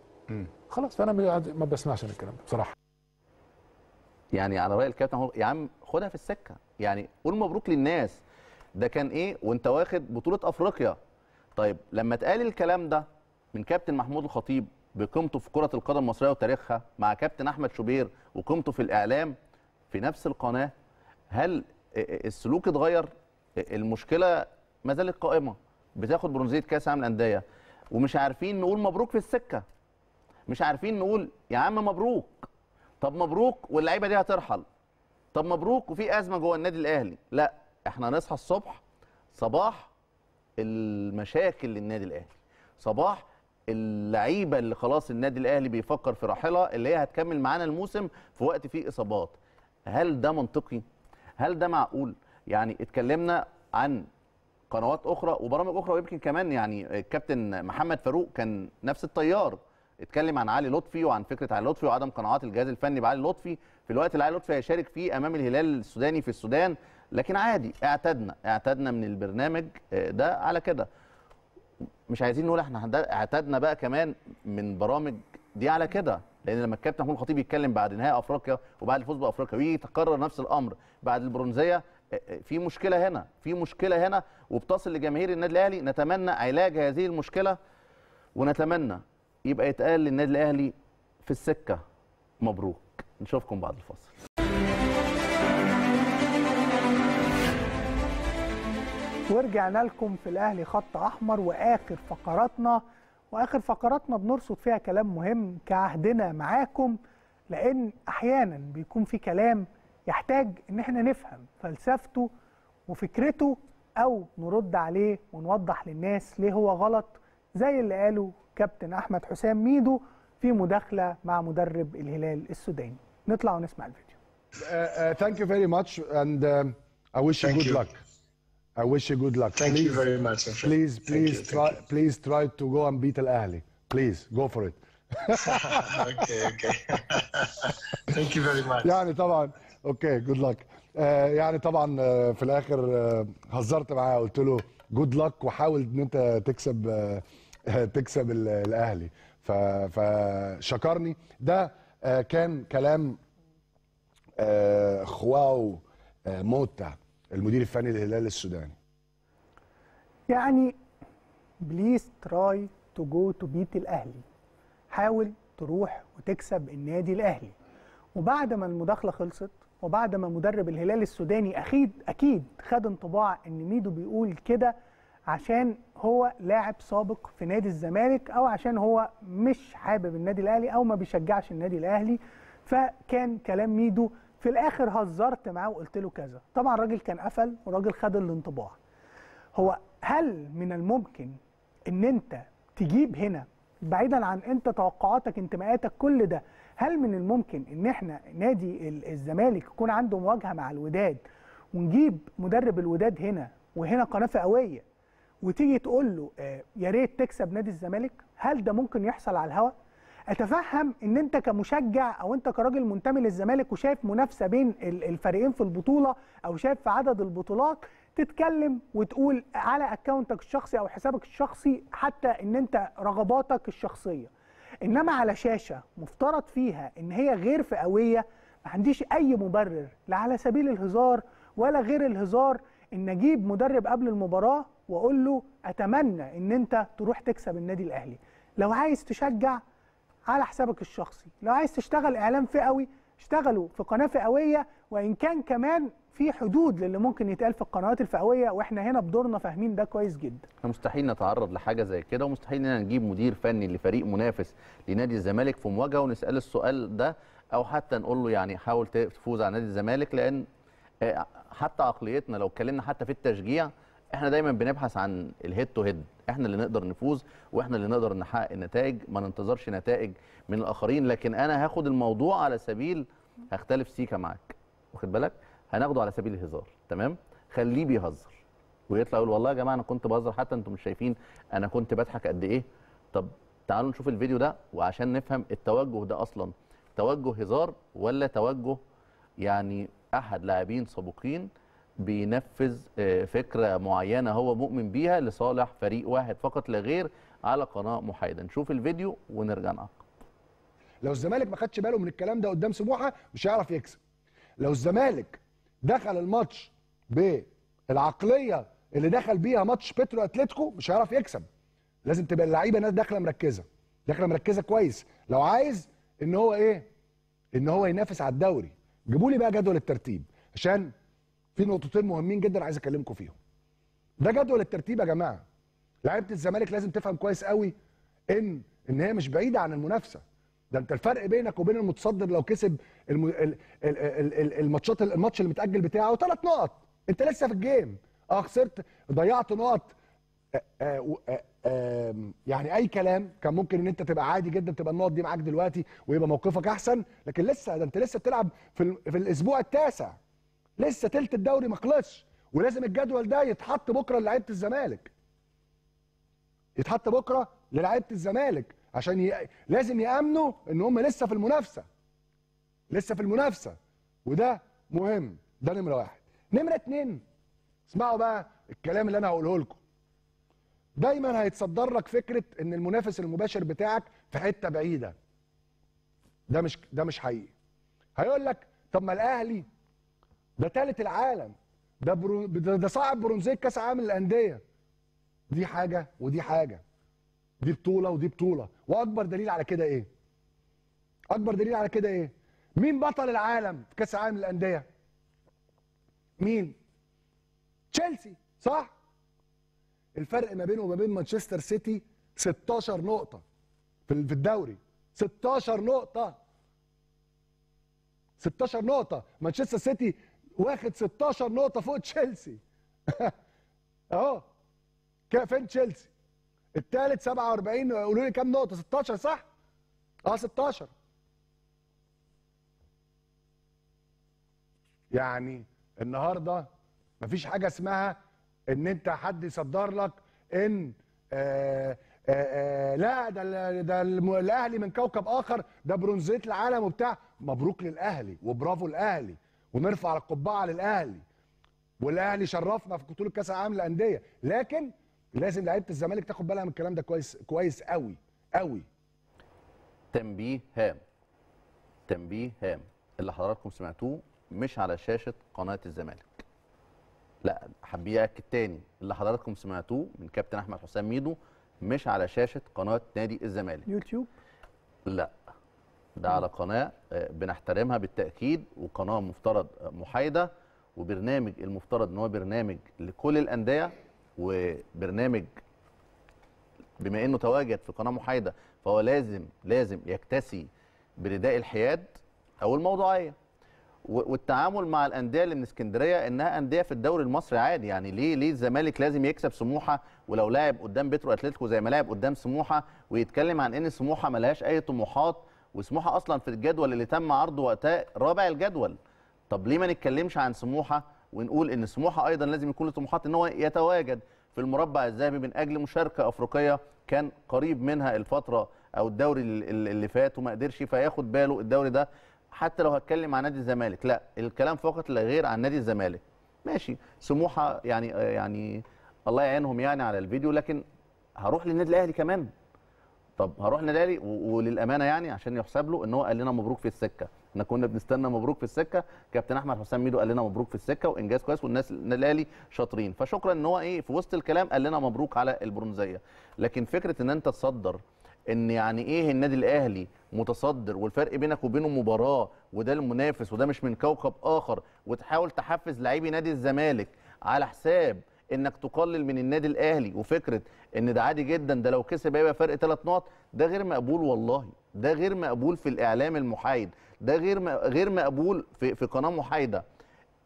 خلاص فانا ما بسمعش الكلام ده بصراحه يعني على راي الكابتن يا عم خدها في السكه يعني قول مبروك للناس ده كان ايه وانت واخد بطوله افريقيا طيب لما اتقال الكلام ده من كابتن محمود الخطيب بقيمته في كره القدم المصريه وتاريخها مع كابتن احمد شوبير وقيمته في الاعلام في نفس القناه هل السلوك اتغير المشكله ما زالت قائمه بتاخد برونزيه كاس عالم الانديه ومش عارفين نقول مبروك في السكه مش عارفين نقول يا عم مبروك طب مبروك واللعيبه دي هترحل طب مبروك وفي ازمه جوه النادي الاهلي لا احنا هنصحى الصبح صباح المشاكل للنادي الاهلي صباح اللعيبه اللي خلاص النادي الاهلي بيفكر في راحلها اللي هي هتكمل معانا الموسم في وقت فيه اصابات هل ده منطقي هل ده معقول يعني اتكلمنا عن قنوات اخرى وبرامج اخرى ويمكن كمان يعني الكابتن محمد فاروق كان نفس التيار اتكلم عن علي لطفي وعن فكره علي لطفي وعدم قناعات الجهاز الفني بعلي لطفي في الوقت اللي علي لطفي هيشارك فيه امام الهلال السوداني في السودان لكن عادي اعتدنا اعتدنا من البرنامج آه، ده على كده مش عايزين نقول احنا اعتدنا بقى كمان من برامج دي على كده لان لما الكابتن محمود الخطيب يتكلم بعد نهائي افريقيا وبعد الفوز بافريقيا ويجي يتكرر نفس الامر بعد البرونزيه آه، آه، في مشكله هنا في مشكله هنا وبتصل لجماهير النادي الاهلي نتمنى علاج هذه المشكله ونتمنى يبقى يتقال للنادي الاهلي في السكه مبروك نشوفكم بعد الفاصل ورجعنا لكم في الاهلي خط احمر واخر فقراتنا واخر فقراتنا بنرصد فيها كلام مهم كعهدنا معاكم لان احيانا بيكون في كلام يحتاج ان احنا نفهم فلسفته وفكرته او نرد عليه ونوضح للناس ليه هو غلط زي اللي قاله كابتن احمد حسام ميدو في مداخله مع مدرب الهلال السوداني نطلع ونسمع الفيديو ثانك يو فيري ماتش اند اي ويش يو جود لك I wish you good luck. Thank please, you very much. Afri. Please, please thank try, you, please try to go and beat Al Ahly. Please go for it. okay, okay. thank you very much. يعني طبعا اوكي جود لك يعني طبعا في الاخر هزرت معاه قلت له جود لك وحاول ان انت تكسب تكسب الاهلي فشكرني ده كان كلام خواو موتا المدير الفني للهلال السوداني يعني بليز تراي تو جو تو بيت الاهلي حاول تروح وتكسب النادي الاهلي وبعد ما المداخله خلصت وبعد ما مدرب الهلال السوداني اكيد اكيد خد انطباع ان ميدو بيقول كده عشان هو لاعب سابق في نادي الزمالك او عشان هو مش حابب النادي الاهلي او ما بيشجعش النادي الاهلي فكان كلام ميدو في الاخر هزرت معاه وقلت له كذا طبعا الراجل كان قفل والراجل خد الانطباع هو هل من الممكن ان انت تجيب هنا بعيدا عن انت توقعاتك انتماءاتك كل ده هل من الممكن ان احنا نادي الزمالك يكون عنده مواجهه مع الوداد ونجيب مدرب الوداد هنا وهنا قناه فئويه وتيجي تقول له آه، يا ريت تكسب نادي الزمالك هل ده ممكن يحصل على الهواء اتفهم ان انت كمشجع او انت كراجل منتمي للزمالك وشايف منافسه بين الفريقين في البطوله او شايف في عدد البطولات تتكلم وتقول على اكونتك الشخصي او حسابك الشخصي حتى ان انت رغباتك الشخصيه انما على شاشه مفترض فيها ان هي غير فئويه ما عنديش اي مبرر لا على سبيل الهزار ولا غير الهزار ان اجيب مدرب قبل المباراه واقول له اتمنى ان انت تروح تكسب النادي الاهلي لو عايز تشجع على حسابك الشخصي لو عايز تشتغل اعلام فئوي اشتغلوا في قناه فئويه وان كان كمان في حدود للي ممكن يتقال في القنوات الفئويه واحنا هنا بدورنا فاهمين ده كويس جدا. احنا مستحيل نتعرض لحاجه زي كده ومستحيل ان نجيب مدير فني لفريق منافس لنادي الزمالك في مواجهه ونسال السؤال ده او حتى نقول له يعني حاول تفوز على نادي الزمالك لان آه، حتى عقليتنا لو اتكلمنا حتى في التشجيع احنا دايما بنبحث عن الهيد تو هيد احنا اللي نقدر نفوز واحنا اللي نقدر نحقق النتائج ما ننتظرش نتائج من الاخرين لكن انا هاخد الموضوع على سبيل هختلف سيكا معاك واخد بالك هناخده على سبيل الهزار تمام خليه بيهزر ويطلع يقول والله يا جماعه انا كنت بهزر حتى انتم مش شايفين انا كنت بضحك قد ايه طب تعالوا نشوف الفيديو ده وعشان نفهم التوجه ده اصلا توجه هزار ولا توجه يعني احد لاعبين سابقين بينفذ آه، فكره معينه هو مؤمن بيها لصالح فريق واحد فقط لا غير على قناه محايده نشوف الفيديو ونرجع نعقب لو الزمالك ما خدش باله من الكلام ده قدام سموحه مش هيعرف يكسب لو الزمالك دخل الماتش بالعقليه اللي دخل بيها ماتش بترو اتلتيكو مش هيعرف يكسب لازم تبقى اللعيبه ناس داخله مركزه داخله مركزه كويس لو عايز ان هو ايه ان هو ينافس على الدوري جيبوا لي بقى جدول الترتيب عشان في نقطتين مهمين جدا عايز اكلمكم فيهم ده جدول الترتيب يا جماعه لعيبه الزمالك لازم تفهم كويس قوي ان ان هي مش بعيده عن المنافسه ده انت الفرق بينك وبين المتصدر لو كسب الم... ال... ال... ال... الماتشات الماتش اللي متاجل بتاعه ثلاث نقط انت لسه في الجيم اه خسرت ضيعت نقط آه، آه، آه، يعني اي كلام كان ممكن ان انت تبقى عادي جدا تبقى النقط دي معاك دلوقتي ويبقى موقفك احسن لكن لسه ده انت لسه بتلعب في, في الاسبوع التاسع لسه تلت الدوري ما خلصش ولازم الجدول ده يتحط بكره للعيبه الزمالك يتحط بكره للعيبه الزمالك عشان ي... لازم يامنوا ان هم لسه في المنافسه لسه في المنافسه وده مهم ده نمره واحد نمره اتنين اسمعوا بقى الكلام اللي انا هقوله لكم دايما هيتصدر لك فكره ان المنافس المباشر بتاعك في حته بعيده ده مش ده مش حقيقي هيقول لك طب ما الاهلي ده ثالث العالم ده برو... ده صاحب برونزيه كاس عالم الأندية دي حاجه ودي حاجه دي بطوله ودي بطوله واكبر دليل على كده ايه اكبر دليل على كده ايه مين بطل العالم في كاس عالم الانديه مين تشيلسي صح الفرق ما بينه وما بين مانشستر سيتي 16 نقطه في الدوري 16 نقطه 16 نقطه مانشستر سيتي واخد 16 نقطه فوق تشيلسي [LAUGHS] اهو فين تشيلسي الثالث 47 قولوا لي كام نقطه 16 صح اه 16 يعني النهارده مفيش حاجه اسمها ان انت حد يصدر لك ان آآ آه، آآ آه، آه، لا ده ده الاهلي من كوكب اخر ده برونزيه العالم وبتاع مبروك للاهلي وبرافو الاهلي ونرفع القبعه للاهلي والاهلي شرفنا في بطوله كاس العالم للانديه لكن لازم لعيبه الزمالك تاخد بالها من الكلام ده كويس كويس قوي قوي تنبيه هام تنبيه هام اللي حضراتكم سمعتوه مش على شاشه قناه الزمالك لا حابين اكد تاني اللي حضراتكم سمعتوه من كابتن احمد حسام ميدو مش على شاشه قناه نادي الزمالك يوتيوب لا ده على قناه آه، بنحترمها بالتاكيد وقناه مفترض آه، محايده وبرنامج المفترض ان هو برنامج لكل الانديه وبرنامج بما انه تواجد في قناه محايده فهو لازم لازم يكتسي برداء الحياد او الموضوعيه والتعامل مع الانديه اللي من اسكندريه انها انديه في الدوري المصري عادي يعني ليه ليه الزمالك لازم يكسب سموحه ولو لعب قدام بترو اتلتيكو زي ما لعب قدام سموحه ويتكلم عن ان سموحه ملهاش اي طموحات وسموحه اصلا في الجدول اللي تم عرضه وقتها رابع الجدول طب ليه ما نتكلمش عن سموحه ونقول ان سموحه ايضا لازم يكون له طموحات ان هو يتواجد في المربع الذهبي من اجل مشاركه افريقيه كان قريب منها الفتره او الدوري اللي فات وما قدرش فياخد باله الدوري ده حتى لو هتكلم عن نادي الزمالك لا الكلام فقط لا غير عن نادي الزمالك ماشي سموحه يعني يعني الله يعينهم يعني على الفيديو لكن هروح للنادي الاهلي كمان طب هروح نلالي وللامانه يعني عشان يحسب له ان هو قال لنا مبروك في السكه احنا كنا بنستنى مبروك في السكه كابتن احمد حسام ميدو قال لنا مبروك في السكه وانجاز كويس والناس نلالي شاطرين فشكرا ان هو ايه في وسط الكلام قال لنا مبروك على البرونزيه لكن فكره ان انت تصدر ان يعني ايه النادي الاهلي متصدر والفرق بينك وبينه مباراه وده المنافس وده مش من كوكب اخر وتحاول تحفز لاعبي نادي الزمالك على حساب انك تقلل من النادي الاهلي وفكره ان ده عادي جدا ده لو كسب هيبقى فرق ثلاث نقط ده غير مقبول والله ده غير مقبول في الاعلام المحايد ده غير غير مقبول في في قناه محايده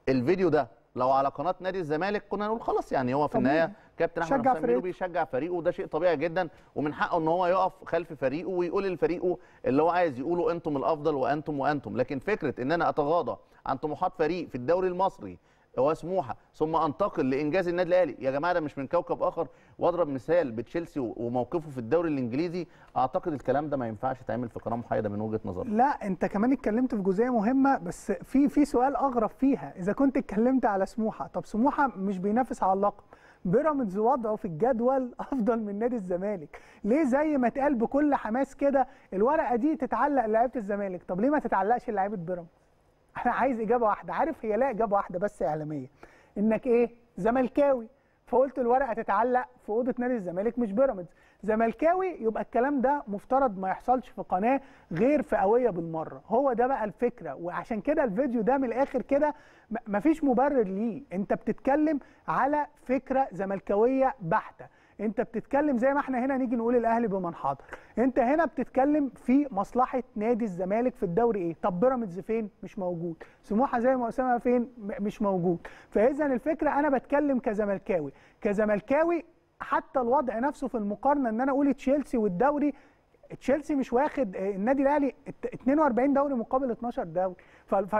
الفيديو ده لو على قناه نادي الزمالك كنا نقول خلاص يعني هو في النهايه كابتن احمد حسام بيشجع فريقه وده شيء طبيعي جدا ومن حقه ان هو يقف خلف فريقه ويقول لفريقه اللي هو عايز يقوله انتم الافضل وانتم وانتم لكن فكره ان انا اتغاضى عن طموحات فريق في الدوري المصري هو سموحه ثم انتقل لانجاز النادي الاهلي يا جماعه ده مش من كوكب اخر واضرب مثال بتشيلسي وموقفه في الدوري الانجليزي اعتقد الكلام ده ما ينفعش يتعمل في قناه محايده من وجهه نظري لا انت كمان اتكلمت في جزئيه مهمه بس في في سؤال اغرب فيها اذا كنت اتكلمت على سموحه طب سموحه مش بينافس على اللقب بيراميدز وضعه في الجدول افضل من نادي الزمالك ليه زي ما اتقال بكل حماس كده الورقه دي تتعلق لعيبه الزمالك طب ليه ما تتعلقش لعيبه بيراميدز انا عايز اجابه واحده عارف هي لا اجابه واحده بس اعلاميه انك ايه زملكاوي فقلت الورقه تتعلق في اوضه نادي الزمالك مش بيراميدز زملكاوي يبقى الكلام ده مفترض ما يحصلش في قناه غير فئويه بالمره هو ده بقى الفكره وعشان كده الفيديو ده من الاخر كده مفيش مبرر ليه انت بتتكلم على فكره زملكاويه بحته انت بتتكلم زي ما احنا هنا نيجي نقول الاهلي بمن حاضر انت هنا بتتكلم في مصلحه نادي الزمالك في الدوري ايه طب بيراميدز فين مش موجود سموحه زي ما اسامه فين مش موجود فاذا الفكره انا بتكلم كزملكاوي كزملكاوي حتى الوضع نفسه في المقارنه ان انا اقول تشيلسي والدوري تشيلسي مش واخد آه، النادي الاهلي 42 دوري مقابل 12 دوري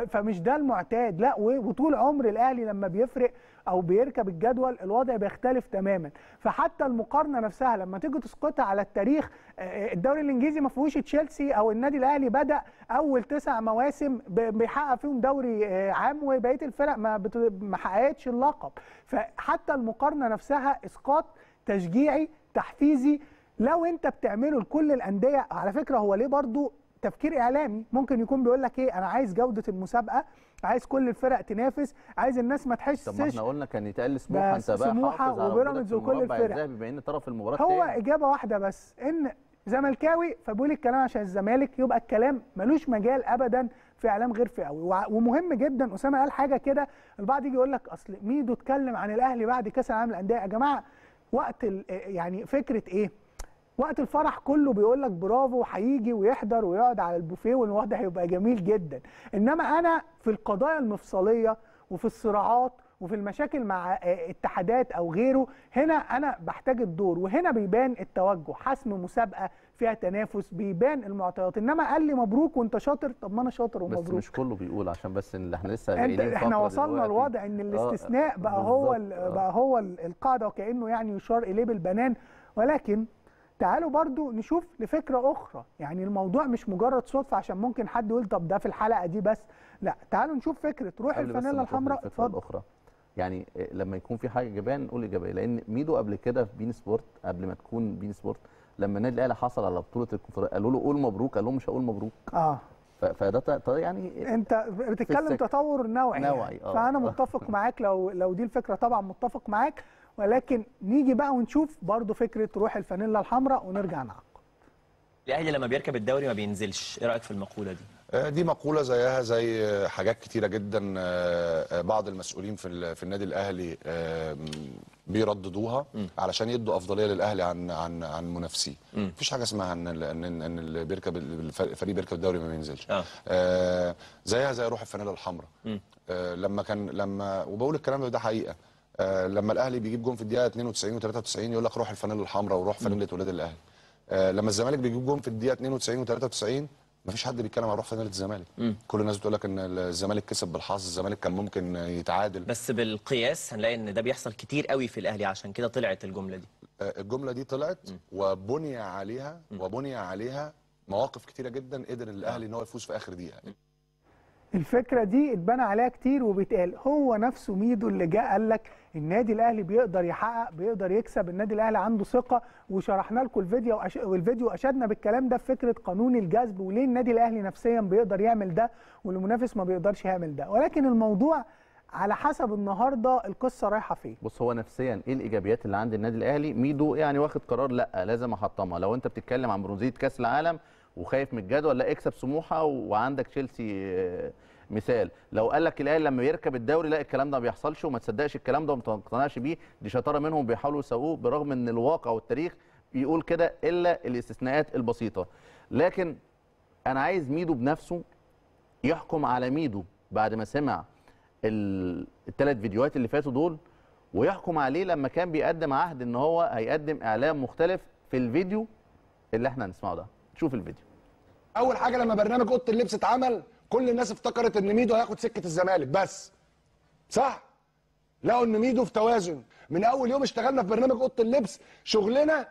فمش ده المعتاد لا وطول عمر الاهلي لما بيفرق او بيركب الجدول الوضع بيختلف تماما فحتى المقارنه نفسها لما تيجي تسقطها على التاريخ آه، آه، الدوري الانجليزي ما فيهوش تشيلسي او النادي الاهلي بدا اول تسع مواسم بيحقق فيهم دوري آه، عام وبقيه الفرق ما حققتش اللقب فحتى المقارنه نفسها اسقاط تشجيعي تحفيزي لو انت بتعمله لكل الانديه على فكره هو ليه برضو تفكير اعلامي ممكن يكون بيقول لك ايه انا عايز جوده المسابقه عايز كل الفرق تنافس عايز الناس ما تحسش طب ما احنا قلنا كان يتقال سموحه انت بقى سموحه وبيراميدز وكل الفرق الذهبي بما ان طرف المباراه هو تاني. اجابه واحده بس ان زملكاوي فبقول الكلام عشان الزمالك يبقى الكلام ملوش مجال ابدا في اعلام غير فئوي ومهم جدا اسامه قال حاجه كده البعض يجي يقول لك اصل ميدو اتكلم عن الاهلي بعد كاس العالم للانديه يا جماعه وقت يعني فكره ايه وقت الفرح كله بيقول لك برافو هيجي ويحضر ويقعد على البوفيه والوضع هيبقى جميل جدا انما انا في القضايا المفصليه وفي الصراعات وفي المشاكل مع اتحادات او غيره هنا انا بحتاج الدور وهنا بيبان التوجه حسم مسابقه فيها تنافس بيبان المعطيات انما قال لي مبروك وانت شاطر طب ما انا شاطر ومبروك بس مش كله بيقول عشان بس ان احنا لسه احنا وصلنا لوضع ان آه، الاستثناء بقى هو آه. بقى هو القاعده وكانه يعني يشار اليه بالبنان ولكن تعالوا برضو نشوف لفكرة أخرى يعني الموضوع مش مجرد صدفة عشان ممكن حد يقول طب ده في الحلقة دي بس لا تعالوا نشوف فكرة روح الفانيلا الحمراء اتفضل أخرى يعني آه، لما يكون في حاجة إيجابية نقول إيجابية لأن ميدو قبل كده في بين سبورت قبل ما تكون بين سبورت لما النادي الأهلي حصل على بطولة الكونفدرالية قالوا له قول مبروك قال لهم مش هقول مبروك اه فده يعني انت بتتكلم تطور نوعي, يعني. نوعي يعني. فانا متفق [LAUGHS] معاك لو لو دي الفكره طبعا متفق معاك ولكن نيجي بقى ونشوف برضو فكره روح الفانيلا الحمراء ونرجع نعقد الاهلي لما بيركب الدوري ما بينزلش ايه رايك في المقوله دي آه، دي مقولة زيها زي آه، حاجات كتيرة جدا آه، بعض المسؤولين في في النادي الأهلي بيرددوها علشان يدوا أفضلية للأهلي عن عن عن منافسيه. مفيش حاجة اسمها إن إن إن اللي بيركب الفريق بيركب الدوري ما بينزلش. آه زيها زي روح الفانيلا الحمراء. آه لما كان لما وبقول الكلام ده حقيقة آه، لما الاهلي بيجيب جون في الدقيقه 92 و93 يقول لك روح الفانيله الحمراء وروح فانيله ولاد الاهلي آه، لما الزمالك بيجيب جون في الدقيقه 92 و93 مفيش حد بيتكلم عن روح فانيله الزمالك مم. كل الناس بتقول لك ان الزمالك كسب بالحظ الزمالك كان ممكن يتعادل بس بالقياس هنلاقي ان ده بيحصل كتير قوي في الاهلي عشان كده طلعت الجمله دي آه، الجمله دي طلعت مم. وبني عليها وبني عليها مواقف كتيره جدا قدر الاهلي ان هو يفوز في اخر دقيقه الفكره دي اتبنى عليها كتير وبيتقال هو نفسه ميدو اللي جه قال لك النادي الاهلي بيقدر يحقق بيقدر يكسب النادي الاهلي عنده ثقه وشرحنا لكم الفيديو وأش... والفيديو اشدنا بالكلام ده فكره قانون الجذب وليه النادي الاهلي نفسيا بيقدر يعمل ده والمنافس ما بيقدرش يعمل ده ولكن الموضوع على حسب النهارده القصه رايحه فين بص هو نفسيا ايه الايجابيات اللي عند النادي الاهلي ميدو يعني واخد قرار لا لازم احطمها لو انت بتتكلم عن برونزيه كاس العالم وخايف من الجدول لا اكسب سموحه وعندك تشيلسي مثال لو قال لك الاهلي لما بيركب الدوري لا الكلام ده ما بيحصلش وما تصدقش الكلام ده وما تقتنعش بيه دي شطاره منهم بيحاولوا يسووه برغم ان الواقع والتاريخ بيقول كده الا الاستثناءات البسيطه لكن انا عايز ميدو بنفسه يحكم على ميدو بعد ما سمع الثلاث فيديوهات اللي فاتوا دول ويحكم عليه لما كان بيقدم عهد ان هو هيقدم اعلام مختلف في الفيديو اللي احنا هنسمعه ده شوف الفيديو اول حاجه لما برنامج اوضه اللبس اتعمل كل الناس افتكرت ان ميدو هياخد سكه الزمالك بس صح لقوا ان ميدو في توازن من اول يوم اشتغلنا في برنامج اوضه اللبس شغلنا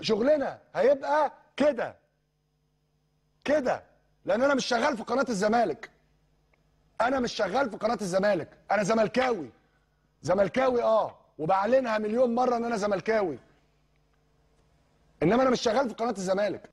شغلنا هيبقى كده كده لان انا مش شغال في قناه الزمالك انا مش شغال في قناه الزمالك انا زملكاوي زملكاوي اه وبعلنها مليون مره ان انا زملكاوي انما انا مش شغال في قناه الزمالك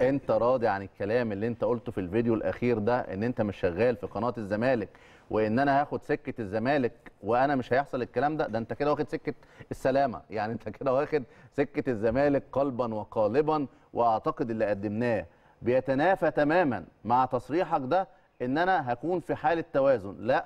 انت راضي عن الكلام اللي انت قلته في الفيديو الاخير ده ان انت مش شغال في قناه الزمالك وان انا هاخد سكه الزمالك وانا مش هيحصل الكلام ده ده انت كده واخد سكه السلامه [LAUGHS] يعني انت كده واخد سكه الزمالك قلبا وقالبا واعتقد اللي قدمناه بيتنافى تماما مع تصريحك ده ان انا هكون في حاله توازن لا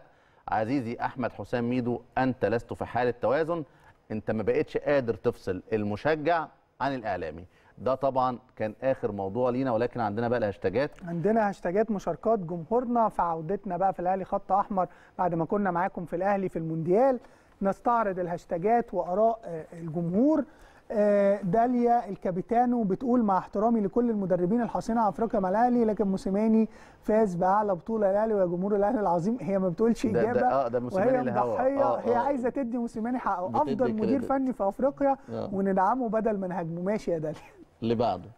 عزيزي احمد حسام ميدو انت لست في حاله توازن انت ما بقتش قادر تفصل المشجع عن الاعلامي ده طبعا كان اخر موضوع لينا ولكن عندنا بقى الهاشتاجات عندنا هاشتاجات مشاركات جمهورنا في عودتنا بقى في الاهلي خط احمر بعد ما كنا معاكم في الاهلي في المونديال نستعرض الهاشتاجات واراء آه، الجمهور آه، داليا الكابيتانو بتقول مع احترامي لكل المدربين الحاصلين على افريقيا مع الاهلي لكن موسيماني فاز باعلى بطوله الاهلي ويا جمهور الاهلي العظيم هي ما بتقولش ده اجابه ده آه ده وهي هو آه هي آه عايزه تدي موسيماني حقه افضل مدير فني في افريقيا آه. وندعمه بدل ما نهاجمه ماشي يا داليا لبعضه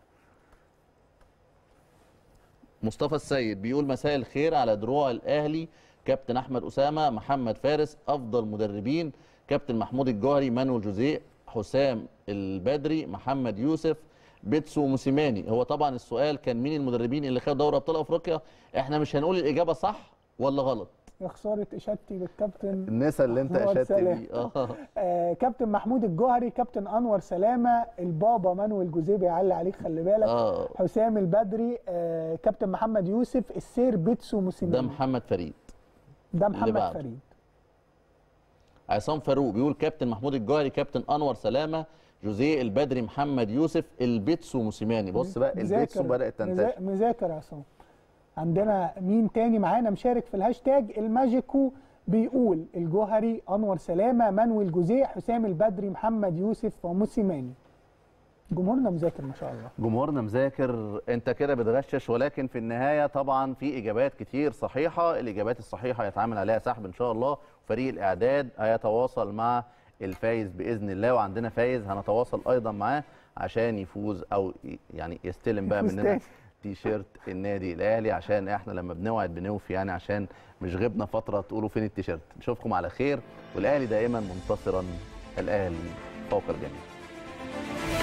مصطفى السيد بيقول مساء الخير على دروع الاهلي كابتن احمد اسامه محمد فارس افضل مدربين كابتن محمود الجوهري مانويل جوزيه حسام البدري محمد يوسف بيتسو موسيماني هو طبعا السؤال كان مين المدربين اللي خدوا دوري ابطال افريقيا احنا مش هنقول الاجابه صح ولا غلط يا خساره اشادتي بالكابتن النسا اللي انت اشادتي بيه آه. [LAUGHS] آه كابتن محمود الجوهري كابتن انور سلامه البابا مانويل جوزيه بيعلي عليك خلي بالك آه. حسام البدري آه كابتن محمد يوسف السير بيتسو موسيماني ده محمد فريد ده محمد فريد عصام فاروق بيقول كابتن محمود الجوهري كابتن انور سلامه جوزيه البدري محمد يوسف البيتسو موسيماني بص بقى البيتسو بدات تنتشر مذاكر عصام عندنا مين تاني معانا مشارك في الهاشتاج الماجيكو بيقول الجوهري انور سلامه منوي جوزيه حسام البدري محمد يوسف وموسيماني جمهورنا مذاكر ما شاء الله جمهورنا مذاكر انت كده بتغشش ولكن في النهايه طبعا في اجابات كتير صحيحه الاجابات الصحيحه يتعامل عليها سحب ان شاء الله فريق الاعداد هيتواصل مع الفايز باذن الله وعندنا فايز هنتواصل ايضا معاه عشان يفوز او يعني يستلم بقى مننا تيشيرت النادي الاهلي عشان احنا لما بنوعد بنوفي يعني عشان مش غبنا فتره تقولوا فين التيشيرت نشوفكم على خير والاهلي دائما منتصرا الاهلي فوق الجميع